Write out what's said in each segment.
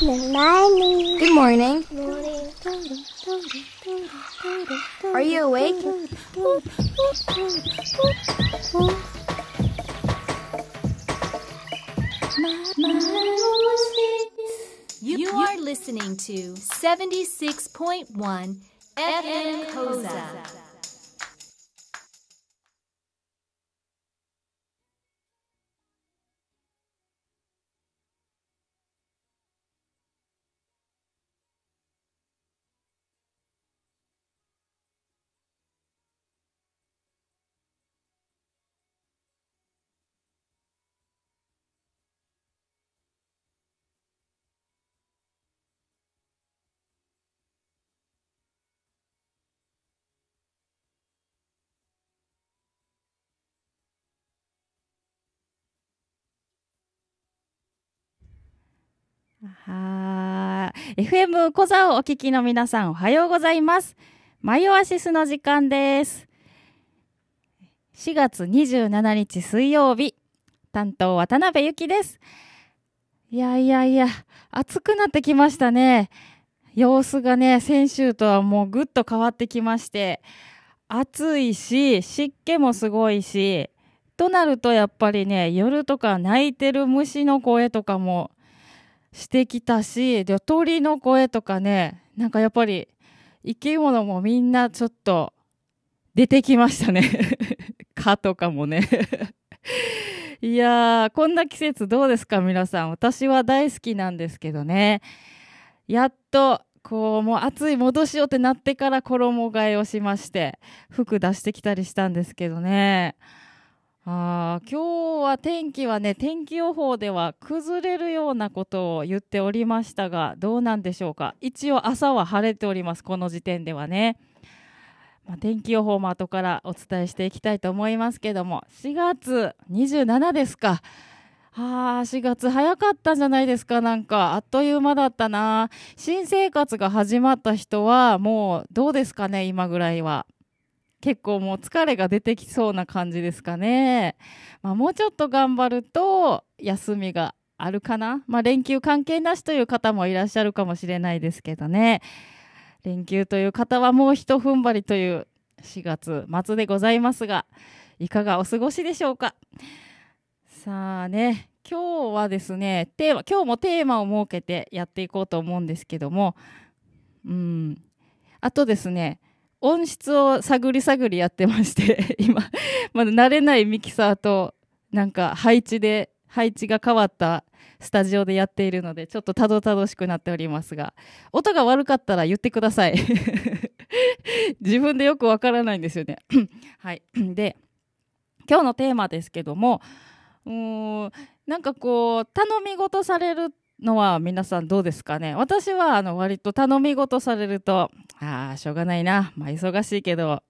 Good morning. Good morning. Are you awake? You are listening to 76.1 FM Koza. はい。FM 小沢をお聞きの皆さん、おはようございます。マイオアシスの時間です。4月27日水曜日、担当渡辺ゆきです。いやいやいや、暑くなってきましたね。様子がね、先週とはもうぐっと変わってきまして、暑いし、湿気もすごいし、となるとやっぱりね、夜とか泣いてる虫の声とかもしてきたしで鳥の声とかねなんかやっぱり生き物もみんなちょっと出てきましたね 蚊とかもね いやーこんな季節どうですか皆さん私は大好きなんですけどねやっとこうもう暑い戻しようってなってから衣替えをしまして服出してきたりしたんですけどねあ今日は天気はね天気予報では崩れるようなことを言っておりましたがどうなんでしょうか一応朝は晴れておりますこの時点ではね、まあ、天気予報も後からお伝えしていきたいと思いますけども4月27ですかあ4月早かったんじゃないですかなんかあっという間だったな新生活が始まった人はもうどうですかね今ぐらいは。結構もう疲れが出てきそうな感じですかね。まあ、もうちょっと頑張ると休みがあるかな、まあ、連休関係なしという方もいらっしゃるかもしれないですけどね。連休という方はもうひと踏ん張りという4月末でございますが、いかがお過ごしでしょうか。さあね、今日はですね、テーマ、今日もテーマを設けてやっていこうと思うんですけども、うん、あとですね、音質を探り探りやってまして、今、まだ慣れないミキサーと、なんか配置で、配置が変わったスタジオでやっているので、ちょっとたどたどしくなっておりますが、音が悪かったら言ってください。自分でよくわからないんですよね。はい。で、今日のテーマですけども、うーん、なんかこう、頼み事されるのは皆さんどうですかね私はあの割と頼み事されるとああしょうがないな、まあ、忙しいけど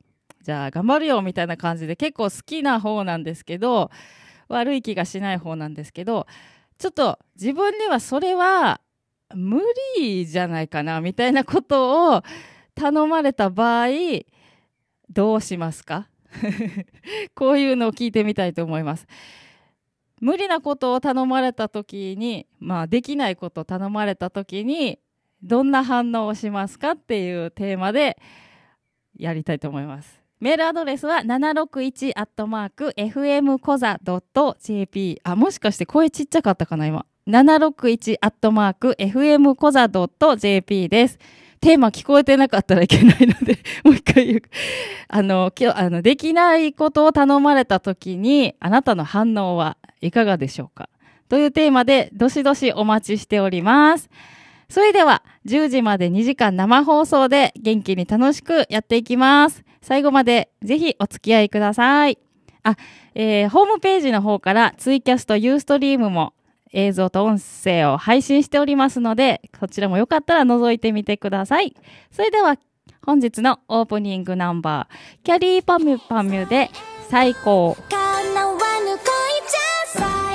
じゃあ頑張るよみたいな感じで結構好きな方なんですけど悪い気がしない方なんですけどちょっと自分ではそれは無理じゃないかなみたいなことを頼まれた場合どうしますか こういうのを聞いてみたいと思います。無理なことを頼まれた時に、まあ、できないことを頼まれた時にどんな反応をしますかっていうテーマでやりたいと思います。メールアドレスは761アットマーク fmcoza.jp あもしかして声ちっちゃかったかな今761アットマーク fmcoza.jp です。テーマ聞こえてなかったらいけないので もう一回言う。あの、今日、あの、できないことを頼まれた時に、あなたの反応はいかがでしょうかというテーマで、どしどしお待ちしております。それでは、10時まで2時間生放送で元気に楽しくやっていきます。最後までぜひお付き合いください。あ、えー、ホームページの方からツイキャストユーストリームも映像と音声を配信しておりますので、そちらもよかったら覗いてみてください。それでは、本日のオープニングナンバー、キャリーパミュパミュで最高。side.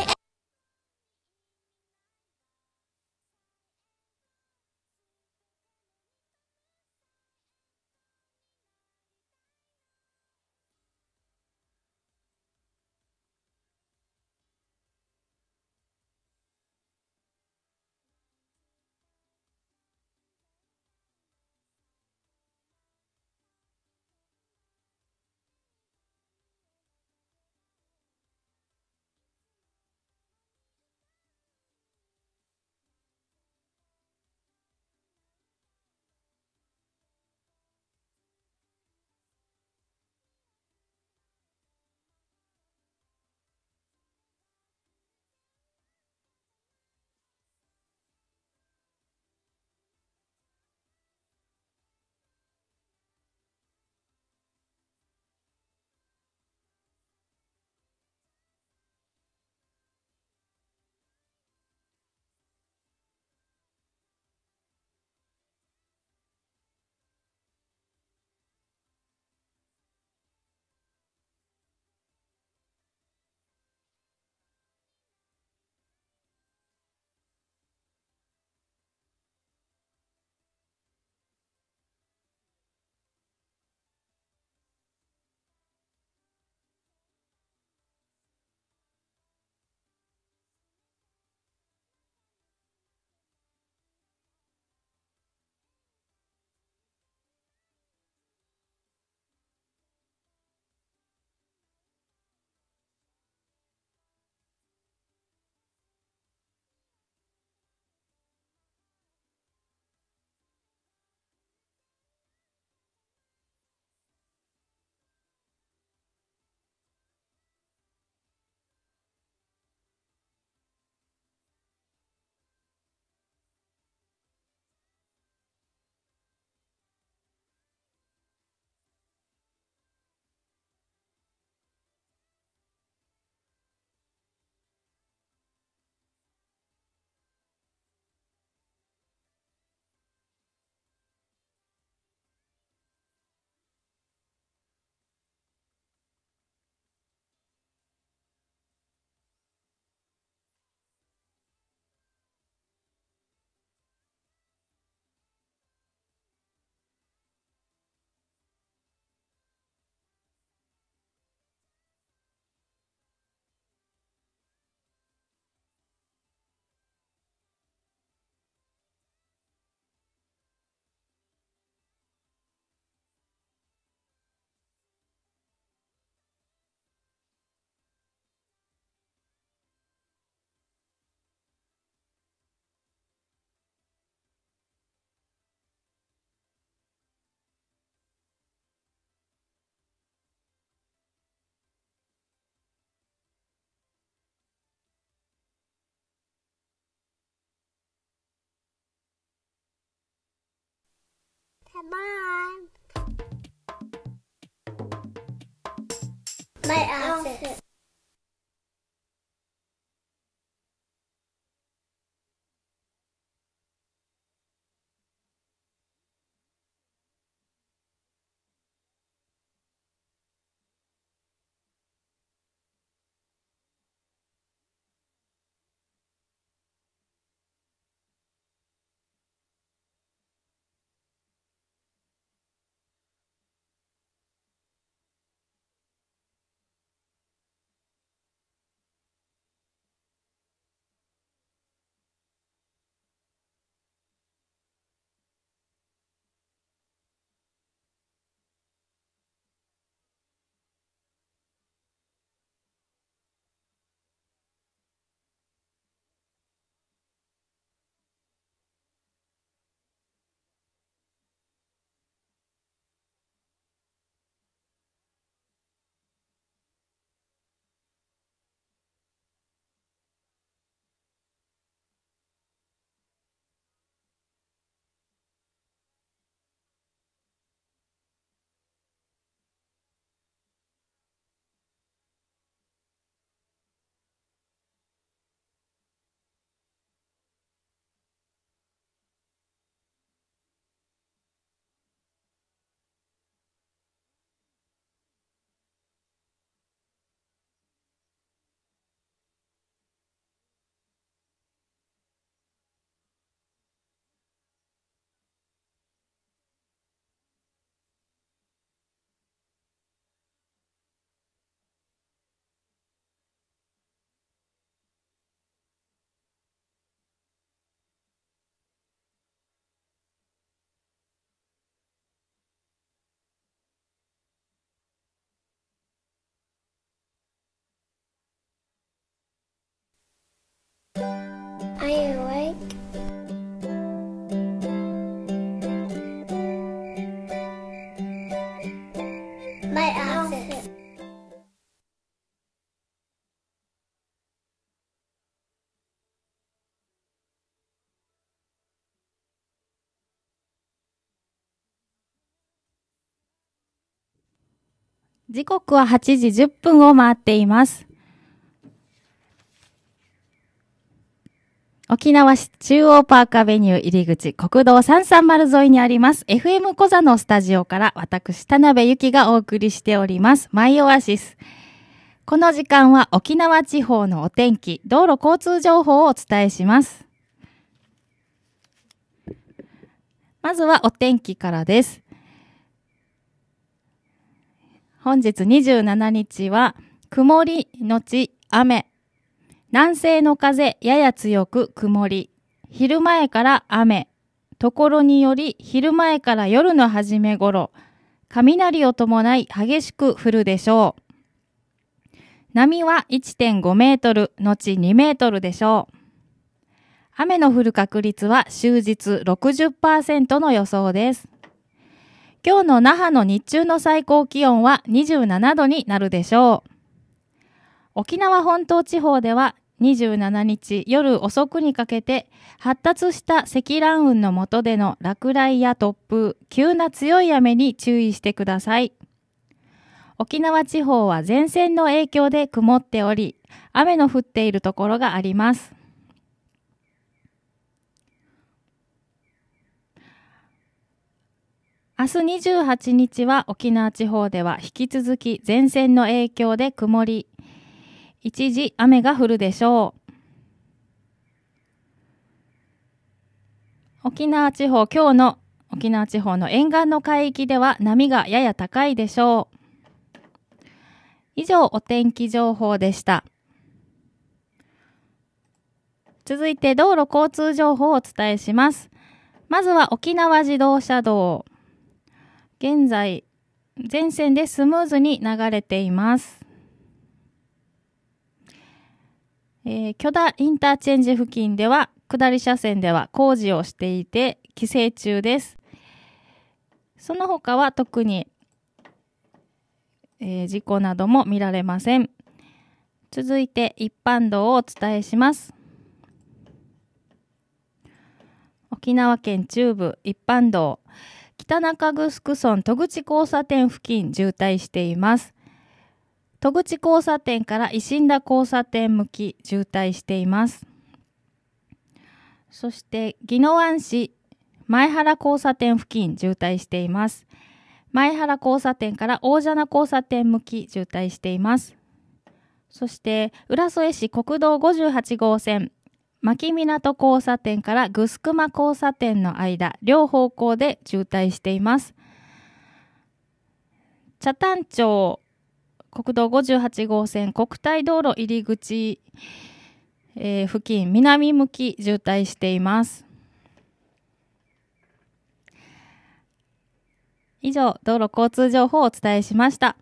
Come on. My oh, outfit. 時刻は8時10分を回っています。沖縄市中央パークアベニュー入り口国道330沿いにあります FM 小座のスタジオから私田辺由紀がお送りしておりますマイオアシスこの時間は沖縄地方のお天気道路交通情報をお伝えしますまずはお天気からです本日27日は曇りのち雨南西の風、やや強く曇り。昼前から雨。ところにより、昼前から夜の初め頃、雷を伴い激しく降るでしょう。波は1.5メートル、後2メートルでしょう。雨の降る確率は終日60%の予想です。今日の那覇の日中の最高気温は27度になるでしょう。沖縄本島地方では27日夜遅くにかけて発達した積乱雲の下での落雷や突風、急な強い雨に注意してください。沖縄地方は前線の影響で曇っており、雨の降っているところがあります。明日28日は沖縄地方では引き続き前線の影響で曇り、一時雨が降るでしょう。沖縄地方、今日の沖縄地方の沿岸の海域では波がやや高いでしょう。以上、お天気情報でした。続いて道路交通情報をお伝えします。まずは沖縄自動車道。現在、全線でスムーズに流れています。えー、巨大インターチェンジ付近では、下り車線では工事をしていて、規制中です。その他は特に、えー、事故なども見られません。続いて一般道をお伝えします。沖縄県中部一般道、北中城村戸口交差点付近渋滞しています。戸口交差点から石んだ交差点向き渋滞しています。そして、宜野湾市前原交差点付近渋滞しています。前原交差点から大蛇名交差点向き渋滞しています。そして、浦添市国道58号線、牧港交差点からぐすくま交差点の間、両方向で渋滞しています。北谷町国道58号線国体道路入り口、えー、付近南向き渋滞しています以上道路交通情報をお伝えしました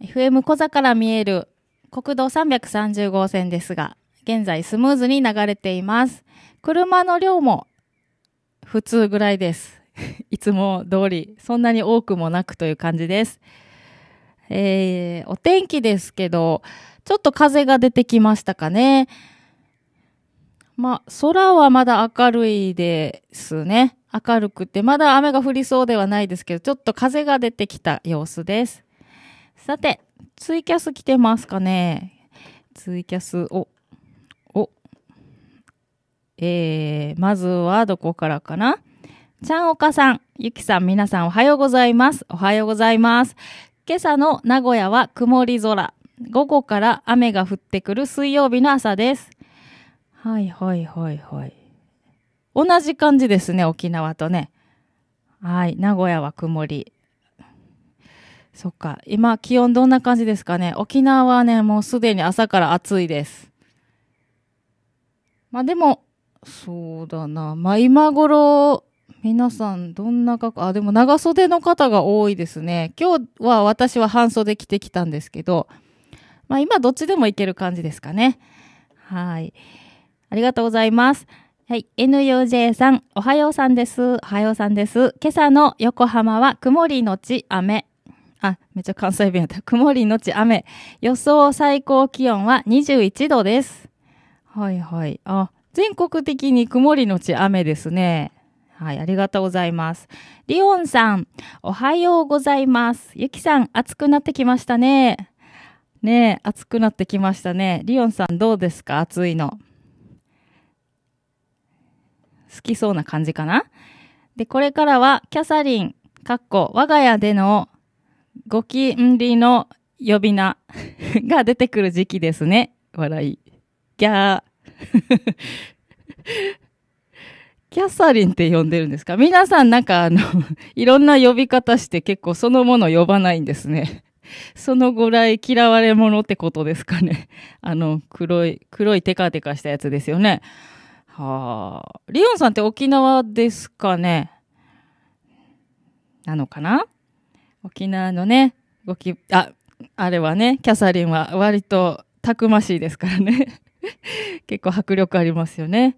FM 小座から見える国道330号線ですが現在スムーズに流れています車の量も普通ぐらいです いつも通りそんなに多くもなくという感じですえー、お天気ですけど、ちょっと風が出てきましたかね。まあ、空はまだ明るいですね。明るくて、まだ雨が降りそうではないですけど、ちょっと風が出てきた様子です。さて、ツイキャス来てますかねツイキャス、お、お、えー、まずはどこからかなちゃんおかさん、ゆきさん、皆さんおはようございます。おはようございます。今朝の名古屋は曇り空。午後から雨が降ってくる水曜日の朝です。はいはいはいはい。同じ感じですね、沖縄とね。はい、名古屋は曇り。そっか、今気温どんな感じですかね。沖縄はね、もうすでに朝から暑いです。まあでも、そうだな。まあ今頃、皆さん、どんな格好、あ、でも長袖の方が多いですね。今日は私は半袖着てきたんですけど、まあ今どっちでもいける感じですかね。はい。ありがとうございます。はい。NUJ さん、おはようさんです。おはようさんです。今朝の横浜は曇りのち雨。あ、めっちゃ関西弁やった。曇りのち雨。予想最高気温は21度です。はいはい。あ、全国的に曇りのち雨ですね。はい、ありがとうございます。リオンさん、おはようございます。ゆきさん、暑くなってきましたね。ねえ、暑くなってきましたね。リオンさん、どうですか暑いの。好きそうな感じかなで、これからは、キャサリン、かっこ、我が家での、ご近利の呼び名 が出てくる時期ですね。笑い。ギャー。キャサリンって呼んでるんですか皆さんなんかあの、いろんな呼び方して結構そのもの呼ばないんですね。そのぐらい嫌われ者ってことですかね。あの、黒い、黒いテカテカしたやつですよね。はあ。リオンさんって沖縄ですかねなのかな沖縄のね、ごき、あ、あれはね、キャサリンは割とたくましいですからね。結構迫力ありますよね。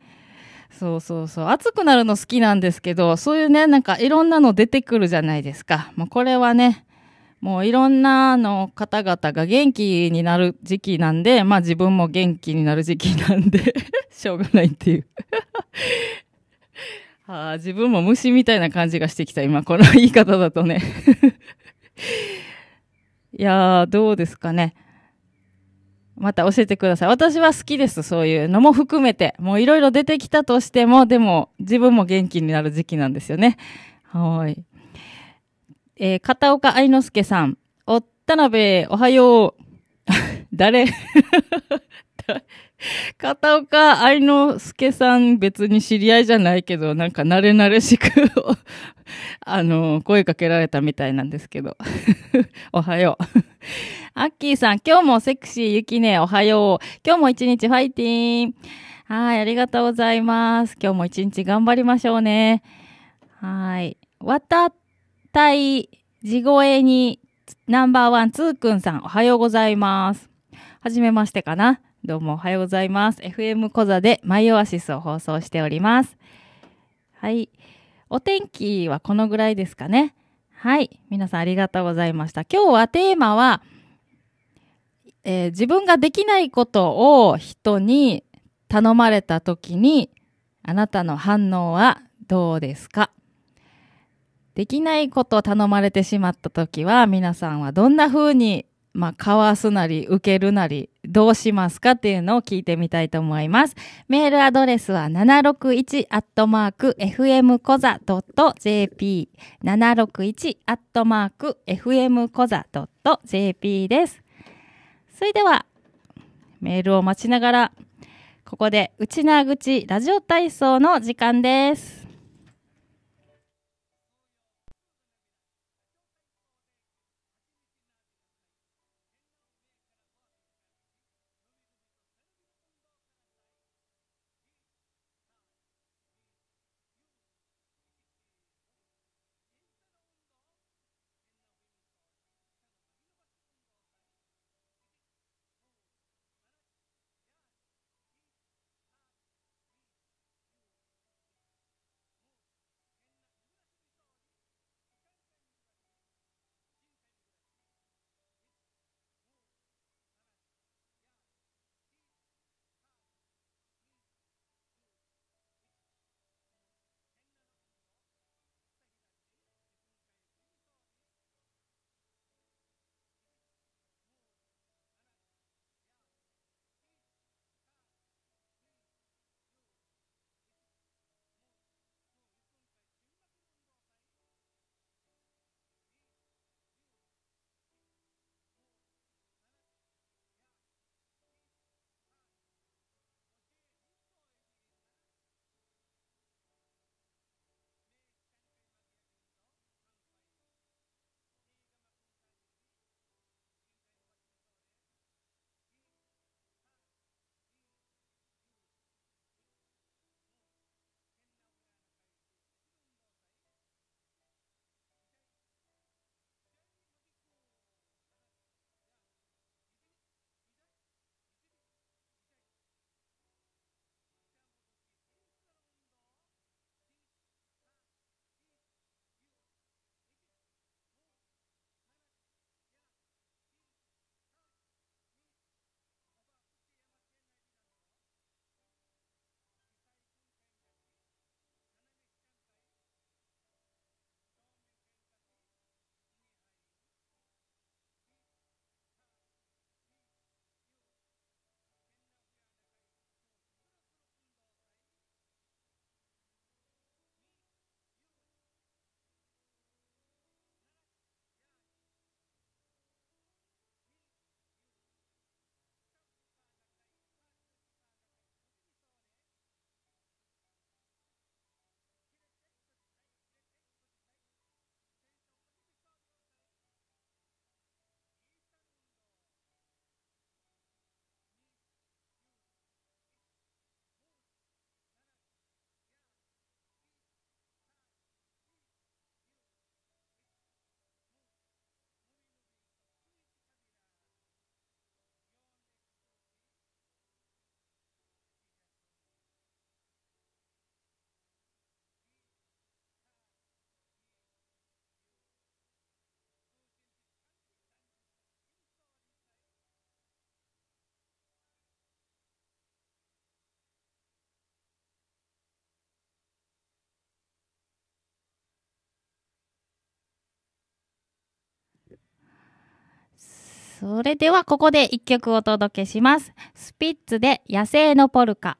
そうそうそう。暑くなるの好きなんですけど、そういうね、なんかいろんなの出てくるじゃないですか。まあ、これはね、もういろんなの方々が元気になる時期なんで、まあ自分も元気になる時期なんで しょうがないっていうは あ、自分も虫みたいな感じがしてきた、今、この言い方だとね いやー、どうですかね。また教えてください。私は好きです。そういうのも含めて。もういろいろ出てきたとしても、でも自分も元気になる時期なんですよね。はい。えー、片岡愛之助さん。おったなべ、おはよう。誰 片岡愛之助さん別に知り合いじゃないけど、なんか慣れ慣れしく あの、声かけられたみたいなんですけど。おはよう。アッキーさん、今日もセクシーゆきね、おはよう。今日も一日ファイティーン。はい、ありがとうございます。今日も一日頑張りましょうね。はい。わたたい、地声に、ナンバーワン、つーくんさん、おはようございます。はじめましてかな。どうもおはようございます。FM 小座でマイオアシスを放送しております。はい。お天気はこのぐらいですかね。はい。皆さんありがとうございました。今日はテーマは、えー、自分ができないことを人に頼まれた時に、あなたの反応はどうですかできないことを頼まれてしまった時は、皆さんはどんな風に、まあ、かわすなり、受けるなり、どうしますかっていうのを聞いてみたいと思います。メールアドレスは 761-fmkoza.jp761-fmkoza.jp です。それではメールを待ちながらここで内縄口ラジオ体操の時間ですそれではここで一曲お届けします。スピッツで野生のポルカ。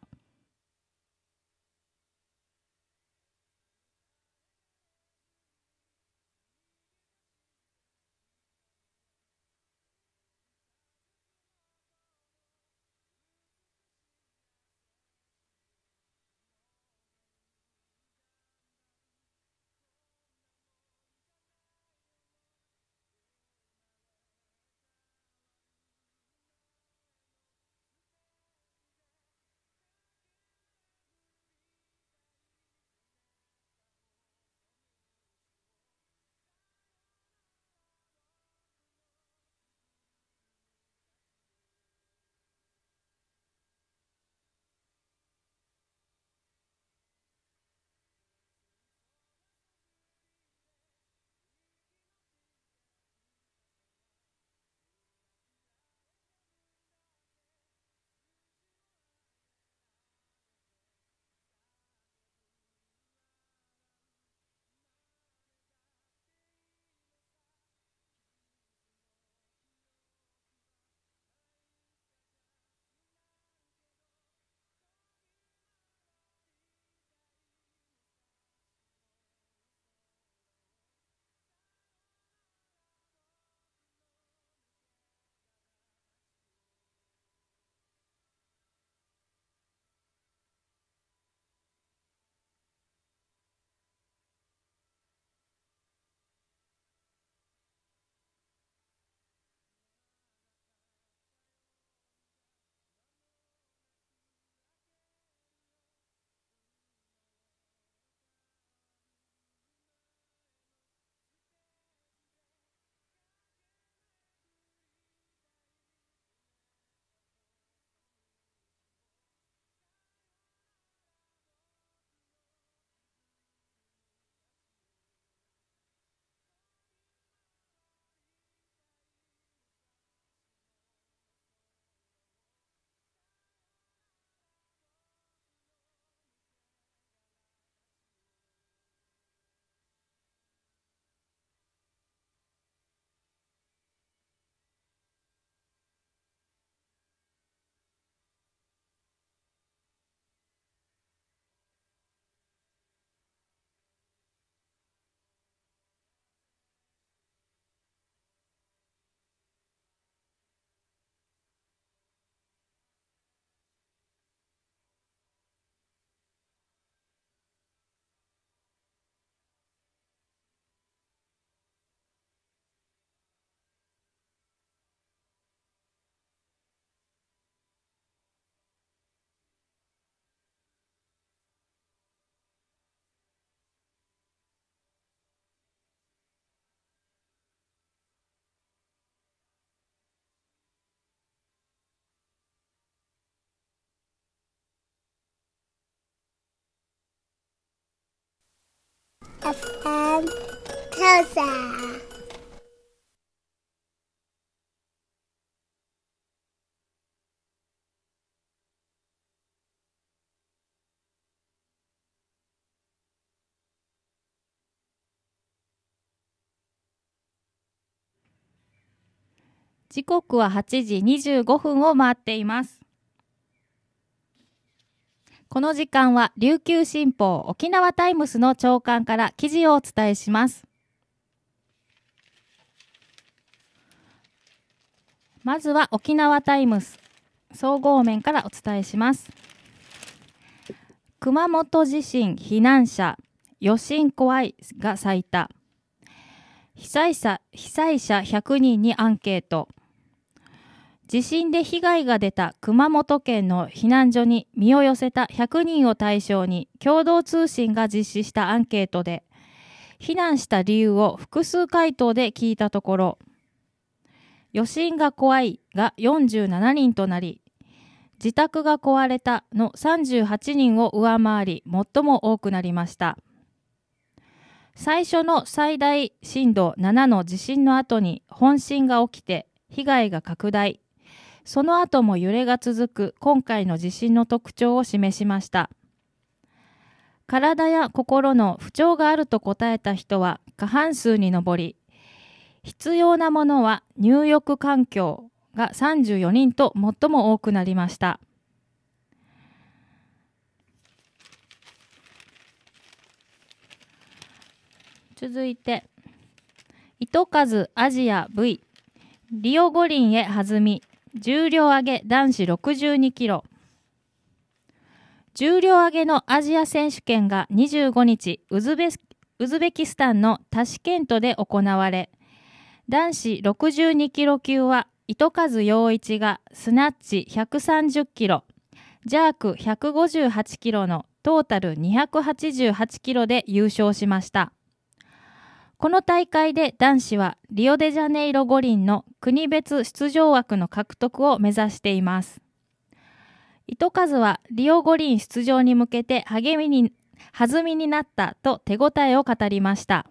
Upon 時刻は8時25分を回っていますこの時間は琉球新報沖縄タイムスの朝刊から記事をお伝えします。まずは沖縄タイムス総合面からお伝えします。熊本地震避難者余震怖いが最多被災者被災者100人にアンケート地震で被害が出た熊本県の避難所に身を寄せた100人を対象に共同通信が実施したアンケートで避難した理由を複数回答で聞いたところ余震が怖いが47人となり自宅が壊れたの38人を上回り最も多くなりました最初の最大震度7の地震の後に本震が起きて被害が拡大その後も揺れが続く今回の地震の特徴を示しました。体や心の不調があると答えた人は過半数に上り、必要なものは入浴環境が34人と最も多くなりました。続いて、糸数アジア V、リオ五輪へ弾み、重量挙げ男子62キロ重量挙げのアジア選手権が25日ウズベウズベキスタンのタシケントで行われ男子62キロ級は糸数陽一がスナッチ130キロジャーク158キロのトータル288キロで優勝しました。この大会で男子はリオデジャネイロ五輪の国別出場枠の獲得を目指しています。糸数はリオ五輪出場に向けて励みに弾みになったと手応えを語りました。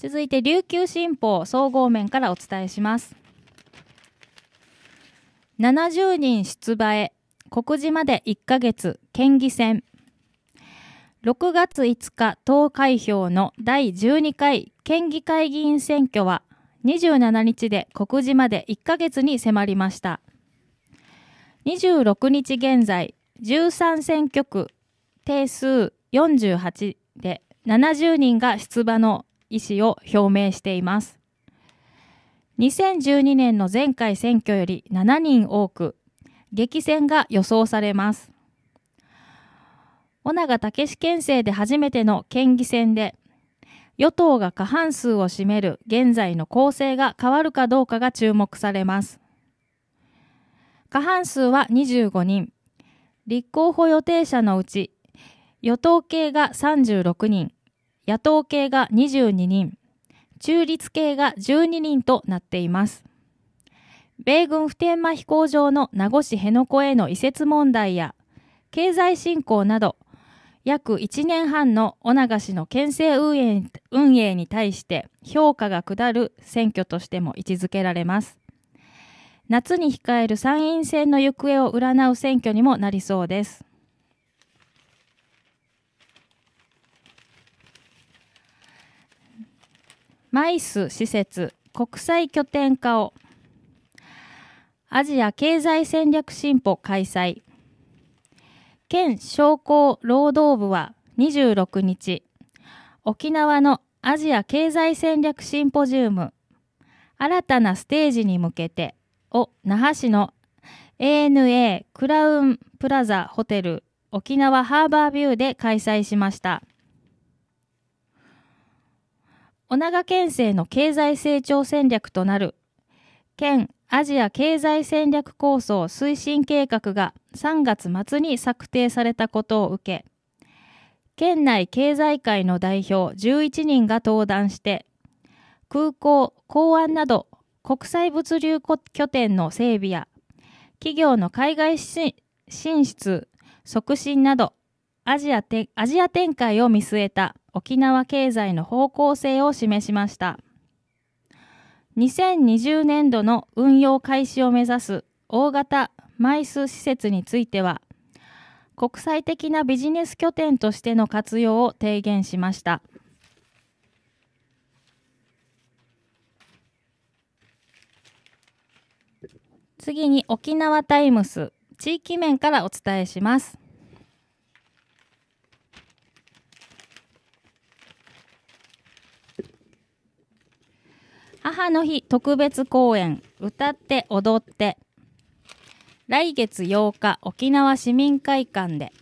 続いて琉球新報総合面からお伝えします。70人出馬へ告示まで1ヶ月県議選6月5日投開票の第12回県議会議員選挙は27日で告示まで1ヶ月に迫りました26日現在13選挙区定数48で70人が出馬の意思を表明しています2012年の前回選挙より7人多く、激戦が予想されます。尾長武県政で初めての県議選で、与党が過半数を占める現在の構成が変わるかどうかが注目されます。過半数は25人。立候補予定者のうち、与党系が36人、野党系が22人、中立系が12人となっています。米軍普天間飛行場の名護市辺野古への移設問題や経済振興など約1年半の尾長氏の県政運営運営に対して評価が下る選挙としても位置づけられます夏に控える参院選の行方を占う選挙にもなりそうですマイス施設国際拠点化をアジア経済戦略進歩開催県商工労働部は26日沖縄のアジア経済戦略シンポジウム新たなステージに向けてを那覇市の ANA クラウンプラザホテル沖縄ハーバービューで開催しました女賀県政の経済成長戦略となる県アジア経済戦略構想推進計画が3月末に策定されたことを受け県内経済界の代表11人が登壇して空港港湾など国際物流拠点の整備や企業の海外進出促進などアジアアジア展開を見据えた沖縄経済の方向性を示しました。2020年度の運用開始を目指す大型マイス施設については、国際的なビジネス拠点としての活用を提言しました。次に沖縄タイムス地域面からお伝えします。母の日特別公演歌って踊って来月8日沖縄市民会館で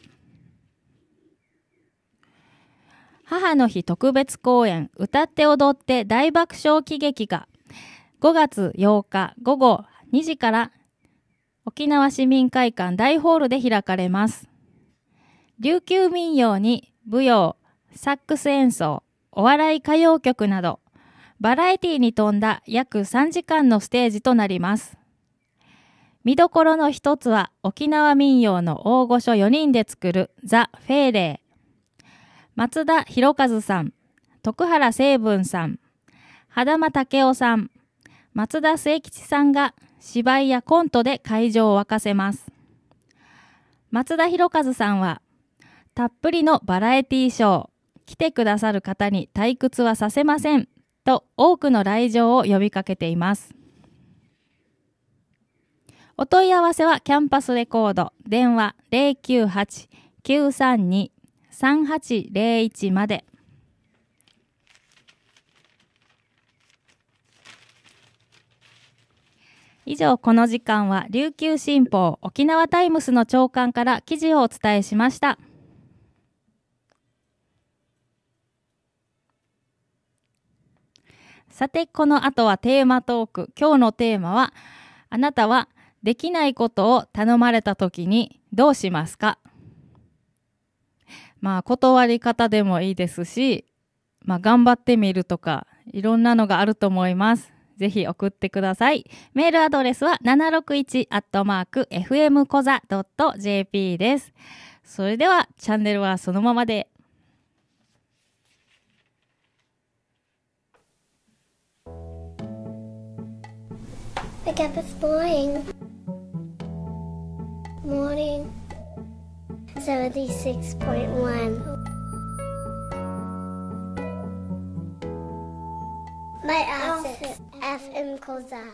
母の日特別公演歌って踊って大爆笑喜劇が5月8日午後2時から沖縄市民会館大ホールで開かれます琉球民謡に舞踊サックス演奏お笑い歌謡曲などバラエティに富んだ約3時間のステージとなります。見どころの一つは沖縄民謡の大御所4人で作るザ・フェーレー。松田博和さん、徳原成文さん、秦間武雄さん、松田末吉さんが芝居やコントで会場を沸かせます。松田博和さんは、たっぷりのバラエティーショー、来てくださる方に退屈はさせませんと多くの来場を呼びかけています。お問い合わせはキャンパスレコード電話098-932-3801まで。以上、この時間は琉球新報沖縄タイムスの長官から記事をお伝えしました。さて、この後はテーマトーク。今日のテーマは、あなたはできないことを頼まれた時にどうしますかまあ、断り方でもいいですし、まあ、頑張ってみるとか、いろんなのがあると思います。ぜひ送ってください。メールアドレスは 761-fmkoza.jp です。それでは、チャンネルはそのままで。I get this morning. Morning. 76.1. My outfit, FM Koza.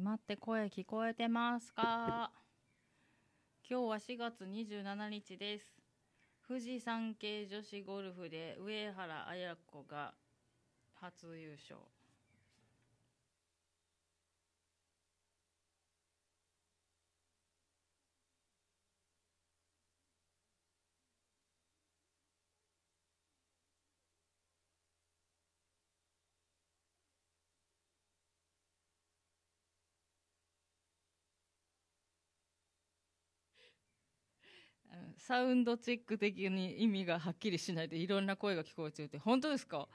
今って声聞こえてますか今日は4月27日です。富士山系女子ゴルフで上原綾子が初優勝。サウンドチェック的に意味がはっきりしないでいろんな声が聞こえてるって本当ですか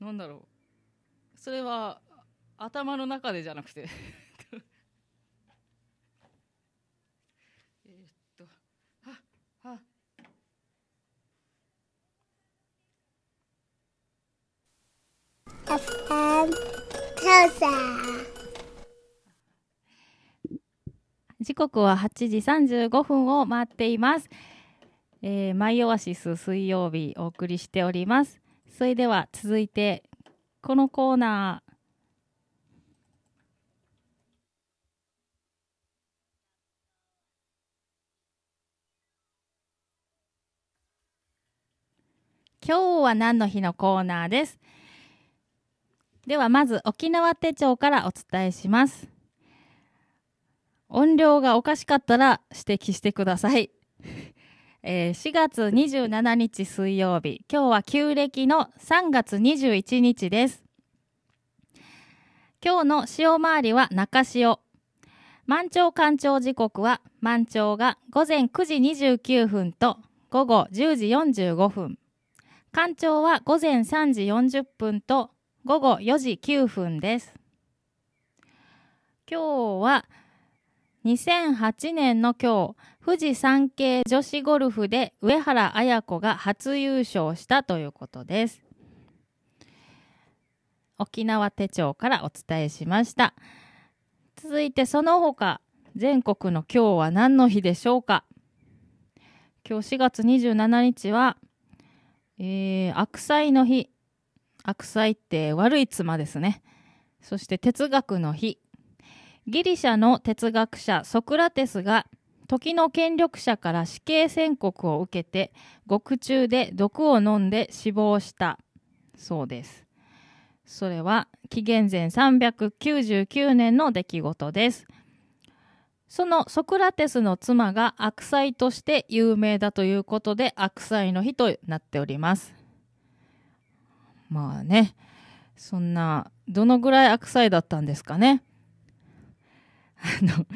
なんだろうそれは頭の中でじゃなくて えっとははカスン時刻は8時35分を回っていますえー、マイオアシス水曜日お送りしております。それでは続いて、このコーナー、今日は何の日のコーナーです。ではまず沖縄手帳からお伝えします。音量がおかしかったら指摘してください。えー、4月27日水曜日、今日は旧暦の3月21日です。今日の潮回りは中潮。満潮干潮時刻は満潮が午前9時29分と午後10時45分。干潮は午前3時40分と午後4時9分です。今日は2008年の今日、富士山系女子ゴルフで上原綾子が初優勝したということです。沖縄手帳からお伝えしました。続いてその他、全国の今日は何の日でしょうか今日4月27日は、えー、悪妻の日。悪妻って悪い妻ですね。そして哲学の日。ギリシャの哲学者ソクラテスが時の権力者から死刑宣告を受けて獄中で毒を飲んで死亡したそうですそれは紀元前399年の出来事ですそのソクラテスの妻が悪妻として有名だということで悪妻の日となっておりますまあねそんなどのぐらい悪妻だったんですかねの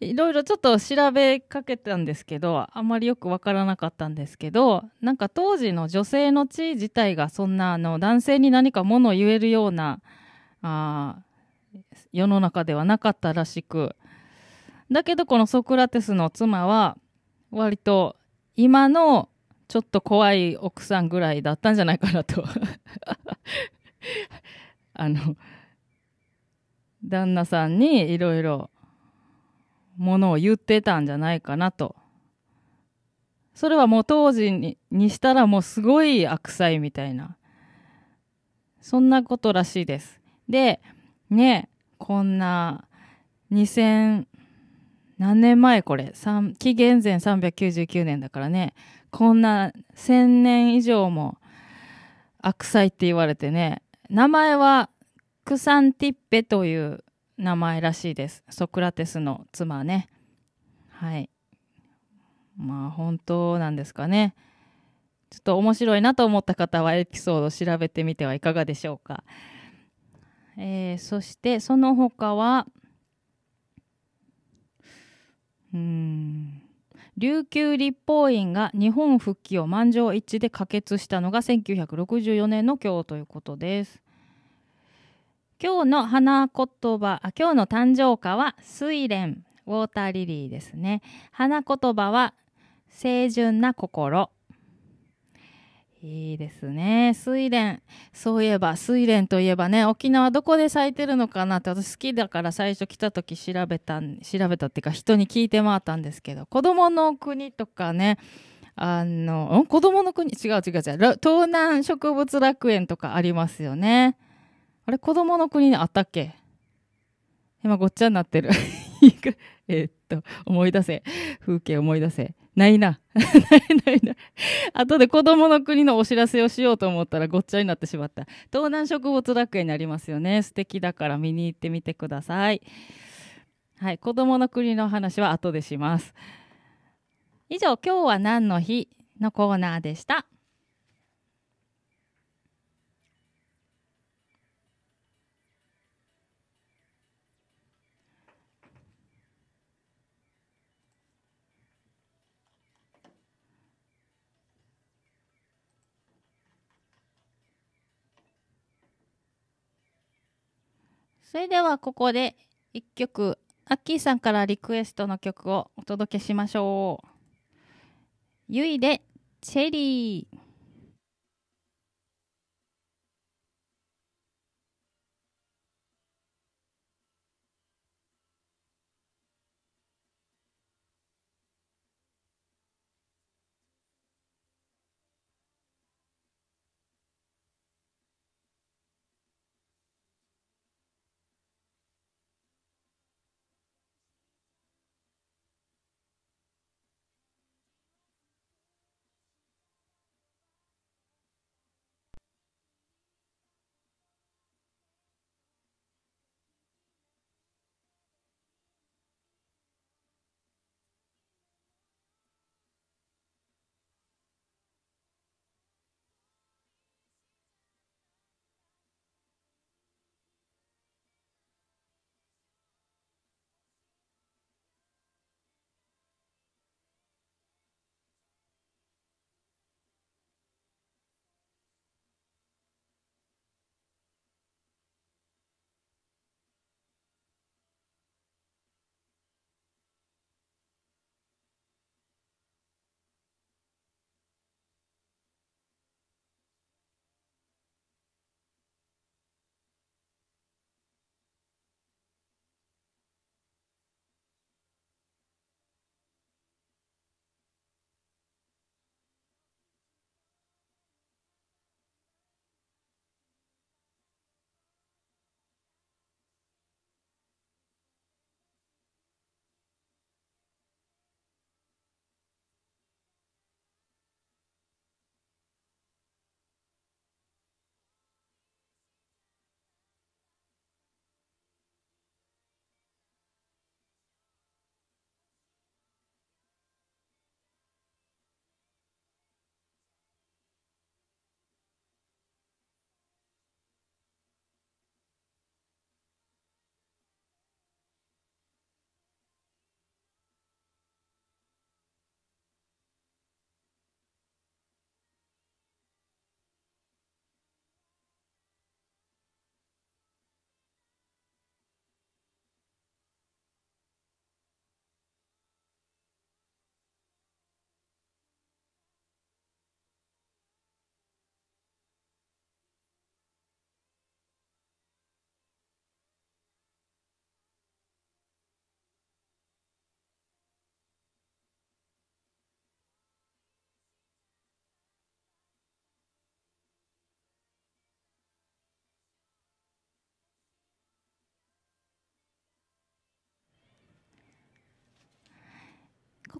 いろいろちょっと調べかけたんですけどあまりよく分からなかったんですけどなんか当時の女性の地位自体がそんなあの男性に何かものを言えるようなあ世の中ではなかったらしくだけどこのソクラテスの妻は割と今のちょっと怖い奥さんぐらいだったんじゃないかなと あの旦那さんにいろいろものを言ってたんじゃないかなと。それはもう当時ににしたらもうすごい悪妻みたいな。そんなことらしいです。で、ね、こんな2000何年前これ紀元前399年だからねこんな1000年以上も悪妻って言われてね名前はクサンティッペという名前らしいですソクラテスの妻ねはいまあ本当なんですかねちょっと面白いなと思った方はエピソードを調べてみてはいかがでしょうか、えー、そしてその他はうん琉球立法院が日本復帰を満場一致で可決したのが1964年の今日ということです。今日の花言葉あ今日の誕生花は睡蓮ウォーターリリーですね花言葉は清純な心いいですね。睡蓮。そういえば、睡蓮といえばね、沖縄どこで咲いてるのかなって、私好きだから最初来た時調べた、調べたっていうか人に聞いて回ったんですけど、子供の国とかね、あの、子供の国、違う違う違う、東南植物楽園とかありますよね。あれ、子供の国にあったっけ今、ごっちゃになってる。えっと、思い出せ。風景思い出せ。ないな。ないないな。後で子供の国のお知らせをしようと思ったらごっちゃになってしまった。東南植物楽園になりますよね。素敵だから見に行ってみてください。はい、子供の国の話は後でします。以上、今日は何の日のコーナーでした。それではここで1曲アッキーさんからリクエストの曲をお届けしましょう。ゆいでチェリー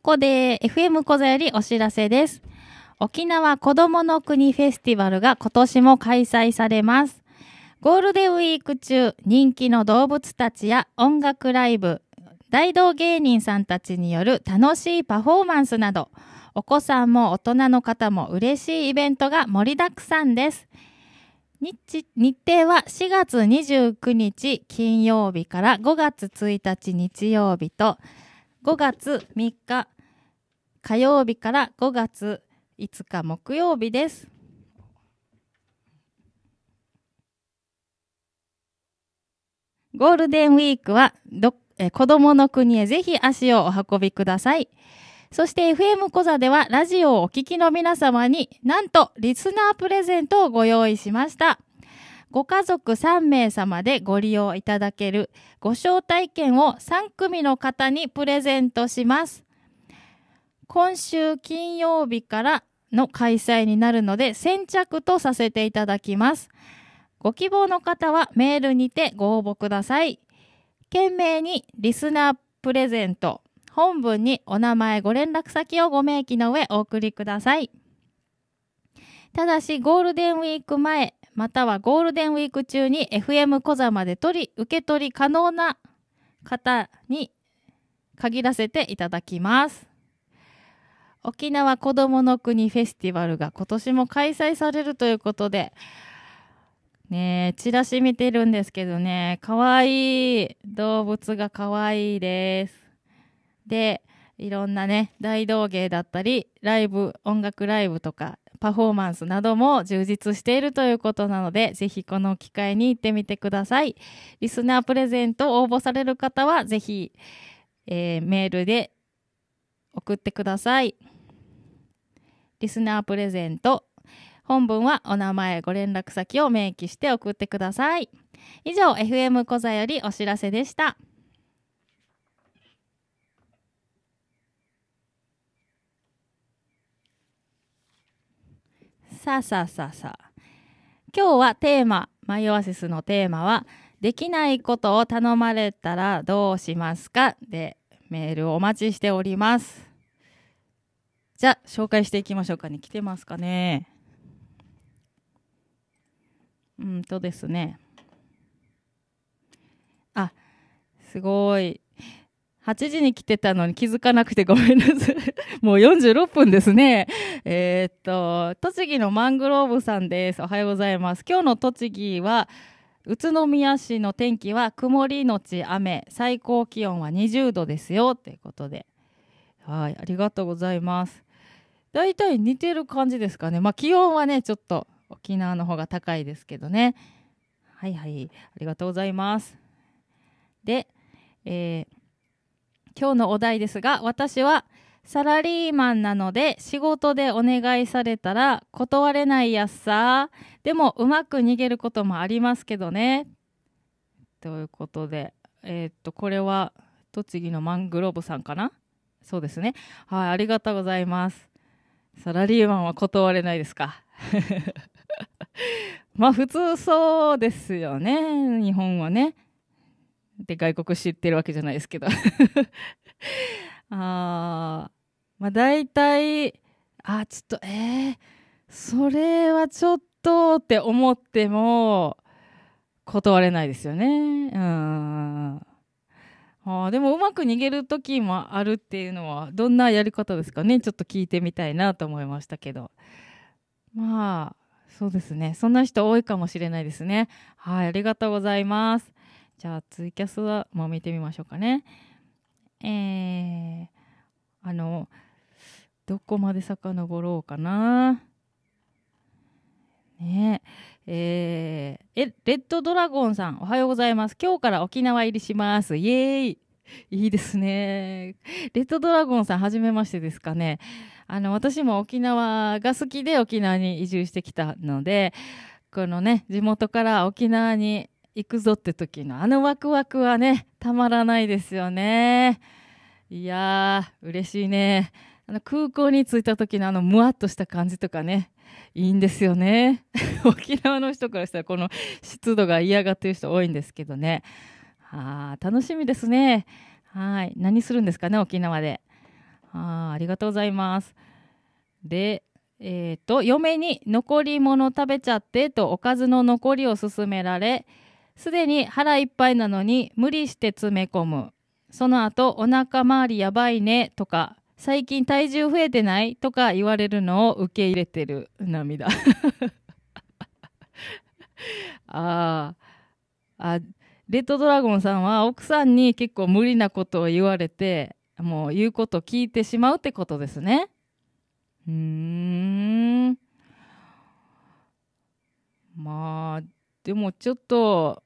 ここで FM 小座よりお知らせです。沖縄こどもの国フェスティバルが今年も開催されます。ゴールデンウィーク中、人気の動物たちや音楽ライブ、大道芸人さんたちによる楽しいパフォーマンスなど、お子さんも大人の方も嬉しいイベントが盛りだくさんです。日程は4月29日金曜日から5月1日日曜日と5月3日火曜日から5月5日木曜日です。ゴールデンウィークはど、え子供の国へぜひ足をお運びください。そして FM 小座ではラジオをお聴きの皆様になんとリスナープレゼントをご用意しました。ご家族3名様でご利用いただけるご招待券を3組の方にプレゼントします。今週金曜日からの開催になるので先着とさせていただきます。ご希望の方はメールにてご応募ください。件名にリスナープレゼント、本文にお名前ご連絡先をご明記の上お送りください。ただしゴールデンウィーク前またはゴールデンウィーク中に FM 小座まで取り受け取り可能な方に限らせていただきます沖縄こどもの国フェスティバルが今年も開催されるということでねチラシ見てるんですけどねかわいい動物がかわいいですでいろんなね大道芸だったりライブ音楽ライブとかパフォーマンスなども充実しているということなので、ぜひこの機会に行ってみてください。リスナープレゼント応募される方は、ぜひ、えー、メールで送ってください。リスナープレゼント。本文はお名前、ご連絡先を明記して送ってください。以上、FM 小座よりお知らせでした。さあさあさあさあ今日はテーママイオアシスのテーマは「できないことを頼まれたらどうしますか?」でメールをお待ちしておりますじゃあ紹介していきましょうかね来てますかねうんとですねあすごい8時に来てたのに気づかなくてごめんなさい。もう46分ですね。えー、っと、栃木のマングローブさんです。おはようございます。今日の栃木は、宇都宮市の天気は曇りのち雨、最高気温は20度ですよ。ということで。はい、ありがとうございます。大体似てる感じですかね。まあ気温はね、ちょっと沖縄の方が高いですけどね。はいはい、ありがとうございます。で、えー今日のお題ですが、私はサラリーマンなので仕事でお願いされたら断れないやっさ。でもうまく逃げることもありますけどね。ということで、えー、っと、これは栃木のマングローブさんかなそうですね。はい、ありがとうございます。サラリーマンは断れないですか。まあ普通そうですよね、日本はね。で、外国知ってるわけじゃないですけど あまあ、大体、あ、ちょっと、えー、それはちょっとって思っても、断れないですよね。うん。あでもうまく逃げる時もあるっていうのはどんなやり方ですかねちょっと聞いてみたいなと思いましたけどまあそうですねそんな人多いかもしれないですねはいありがとうございますじゃあツイキャスはもう見てみましょうかね。えー、あの、どこまで遡ろうかな。ねえー、え、レッドドラゴンさん、おはようございます。今日から沖縄入りします。イエーイいいですね。レッドドラゴンさん、はじめましてですかね。あの、私も沖縄が好きで沖縄に移住してきたので、このね、地元から沖縄に行くぞって時のあのワクワクはねたまらないですよねいやー嬉しいねあの空港に着いた時のあのむわっとした感じとかねいいんですよね 沖縄の人からしたらこの湿度が嫌がってる人多いんですけどねあ楽しみですねはい何するんですかね沖縄であありがとうございますでえーと嫁に残り物食べちゃってとおかずの残りを勧められすでに腹いっぱいなのに無理して詰め込む。その後、お腹周りやばいねとか、最近体重増えてないとか言われるのを受け入れてる涙。ああ、レッドドラゴンさんは奥さんに結構無理なことを言われて、もう言うこと聞いてしまうってことですね。うーん。まあ、でもちょっと、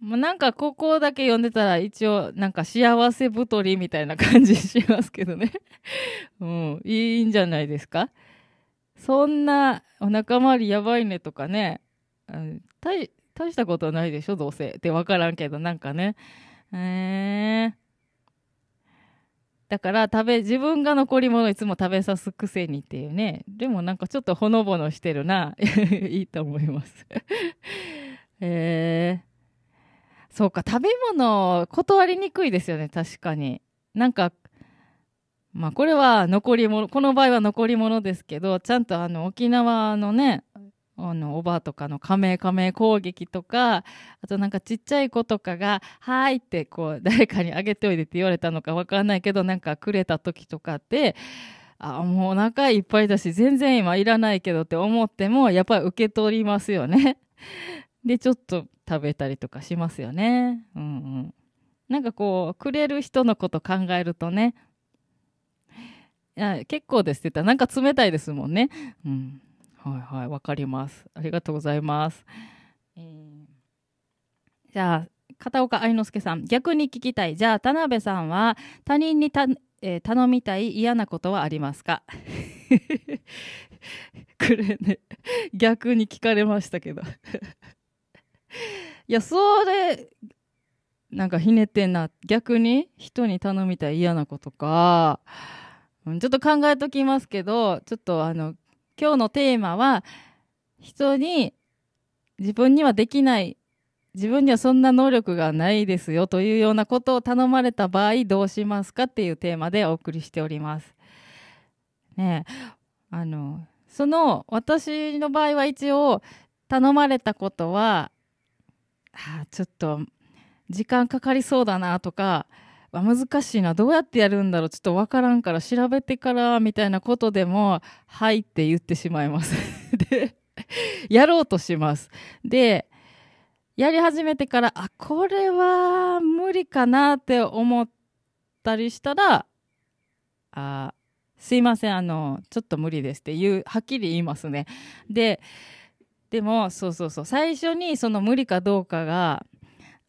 まあ、なんかここだけ読んでたら一応なんか幸せ太りみたいな感じしますけどね うん、いいんじゃないですか。そんなお腹周りやばいねとかね、うん、大したことはないでしょどうせって分からんけどなんかね。えー、だから食べ自分が残り物いつも食べさすくせにっていうねでもなんかちょっとほのぼのしてるな いいと思います えーそうか、食べ物、断りにくいですよね、確かに。なんか、まあ、これは残り物、この場合は残り物ですけど、ちゃんとあの、沖縄のね、あの、おばあとかの加盟加盟攻撃とか、あとなんかちっちゃい子とかが、はいってこう、誰かにあげておいでって言われたのかわかんないけど、なんかくれた時とかって、あ、もうお腹いっぱいだし、全然今いらないけどって思っても、やっぱり受け取りますよね。で、ちょっと食べたりとかしますよね。うんうん。なんかこう、くれる人のこと考えるとね、いや結構ですって言ったら、なんか冷たいですもんね。うん。はいはい、わかります。ありがとうございます。えー、じゃあ、片岡愛之助さん、逆に聞きたい。じゃあ、田辺さんは、他人にた、えー、頼みたい嫌なことはありますかこ れね、逆に聞かれましたけどいや、それ、なんかひねってんな。逆に人に頼みたい嫌なことか、うん、ちょっと考えときますけど、ちょっとあの、今日のテーマは、人に自分にはできない、自分にはそんな能力がないですよというようなことを頼まれた場合どうしますかっていうテーマでお送りしております。ねあの、その私の場合は一応頼まれたことはあちょっと時間かかりそうだなとか難しいなどうやってやるんだろうちょっと分からんから調べてからみたいなことでも「はい」って言ってしまいます でやろうとしますでやり始めてからあこれは無理かなって思ったりしたら「あすいませんあのちょっと無理です」って言うはっきり言いますねででもそうそうそう最初にその無理かどうかが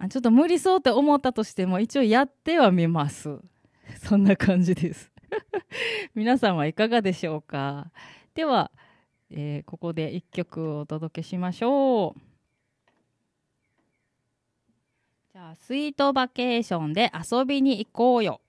ちょっと無理そうって思ったとしても一応やってはみます そんな感じです 皆さんはいかがでしょうかでは、えー、ここで1曲お届けしましょうじゃあ「スイートバケーションで遊びに行こうよ」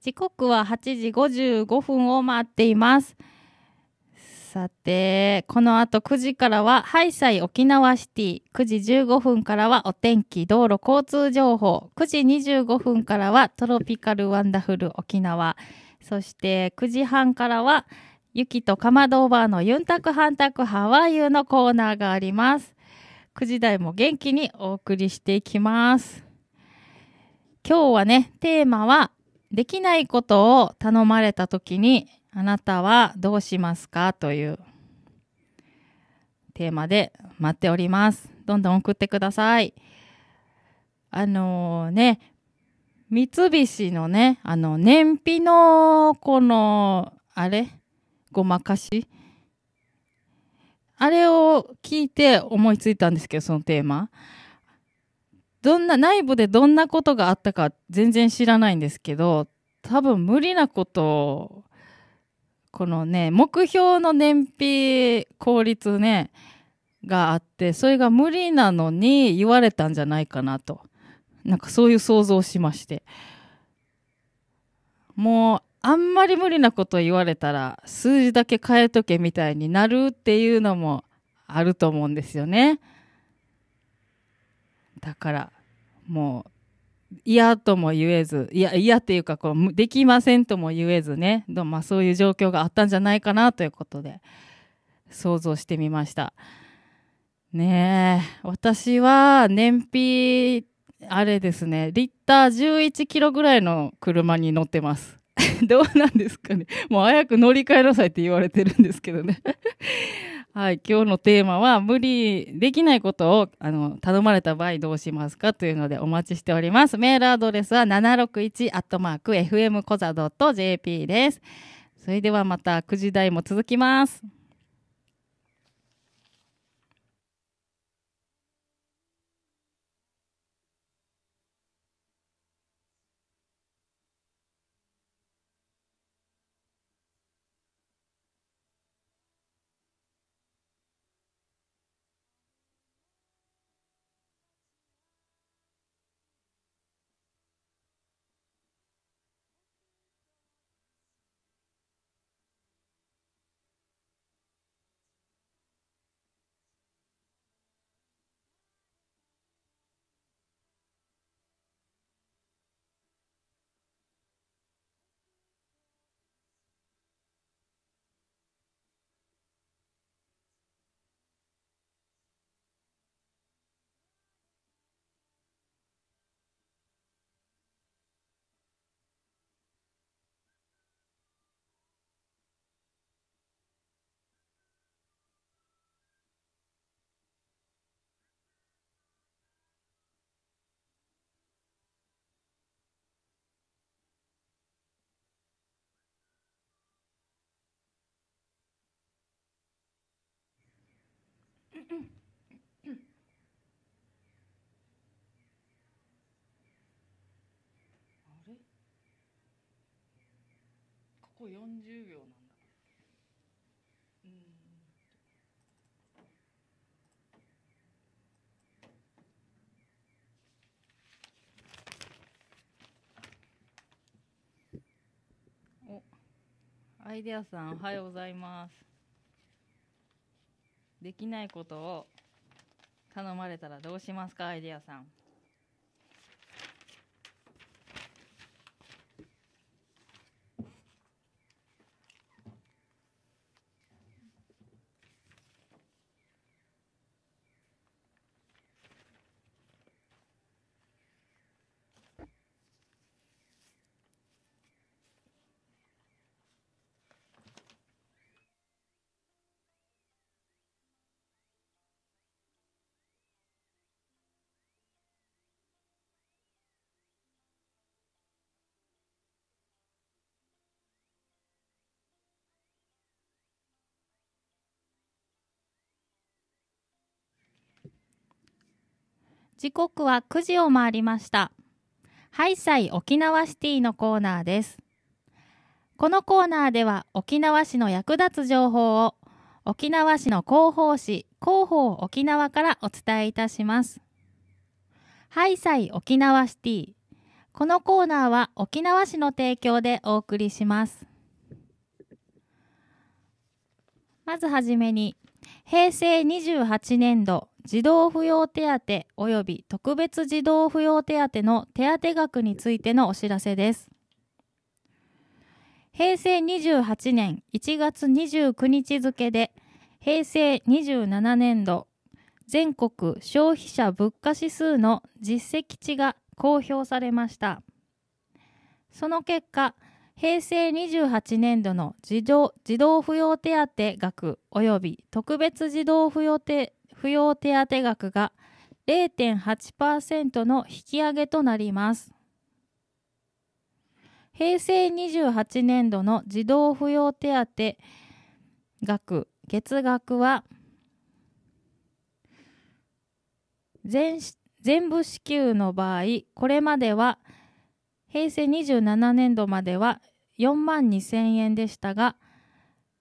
時刻は8時55分を回っています。さて、この後9時からは、ハイサイ沖縄シティ、9時15分からはお天気、道路交通情報、9時25分からはトロピカルワンダフル沖縄、そして9時半からは、雪とかまどバーのユンタクハンタクハワイユのコーナーがあります。9時台も元気にお送りしていきます。今日はね、テーマはできないことを頼まれた時にあなたはどうしますかというテーマで待っております。どんどん送ってください。あのー、ね、三菱のね、あの、燃費の、この、あれごまかしあれを聞いて思いついたんですけど、そのテーマ。どんな内部でどんなことがあったか全然知らないんですけど多分無理なことをこのね目標の燃費効率ねがあってそれが無理なのに言われたんじゃないかなとなんかそういう想像をしましてもうあんまり無理なこと言われたら数字だけ変えとけみたいになるっていうのもあると思うんですよね。だからもう嫌とも言えずいや嫌っていうかこうできませんとも言えずねど、まあ、そういう状況があったんじゃないかなということで想像してみましたねえ私は燃費あれですねリッター11キロぐらいの車に乗ってます どうなんですかねもう早く乗り換えなさいって言われてるんですけどねはい、今日のテーマは無理できないことをあの頼まれた場合どうしますかというのでお待ちしております。メールアドレスは761 FM コザドット JP です。それではまた9時台も続きます。あれここ40秒なんだうんおアイデアさんおはようございますできないことを頼まれたらどうしますかアイデアさん時刻は9時を回りました。ハイサイ沖縄シティのコーナーです。このコーナーでは沖縄市の役立つ情報を沖縄市の広報誌広報沖縄からお伝えいたします。ハイサイ沖縄シティこのコーナーは沖縄市の提供でお送りします。まずはじめに平成28年度児童扶養手当及び特別児童扶養手当の手当額についてのお知らせです。平成28年1月29日付で平成27年度全国消費者物価指数の実績値が公表されました。その結果、平成28年度の児童扶養手当額及び特別児童扶養手当額が0.8%の引き上げとなります。平成28年度の児童扶養手当額月額は全部支給の場合これまでは平成27年度までは4万2000円でしたが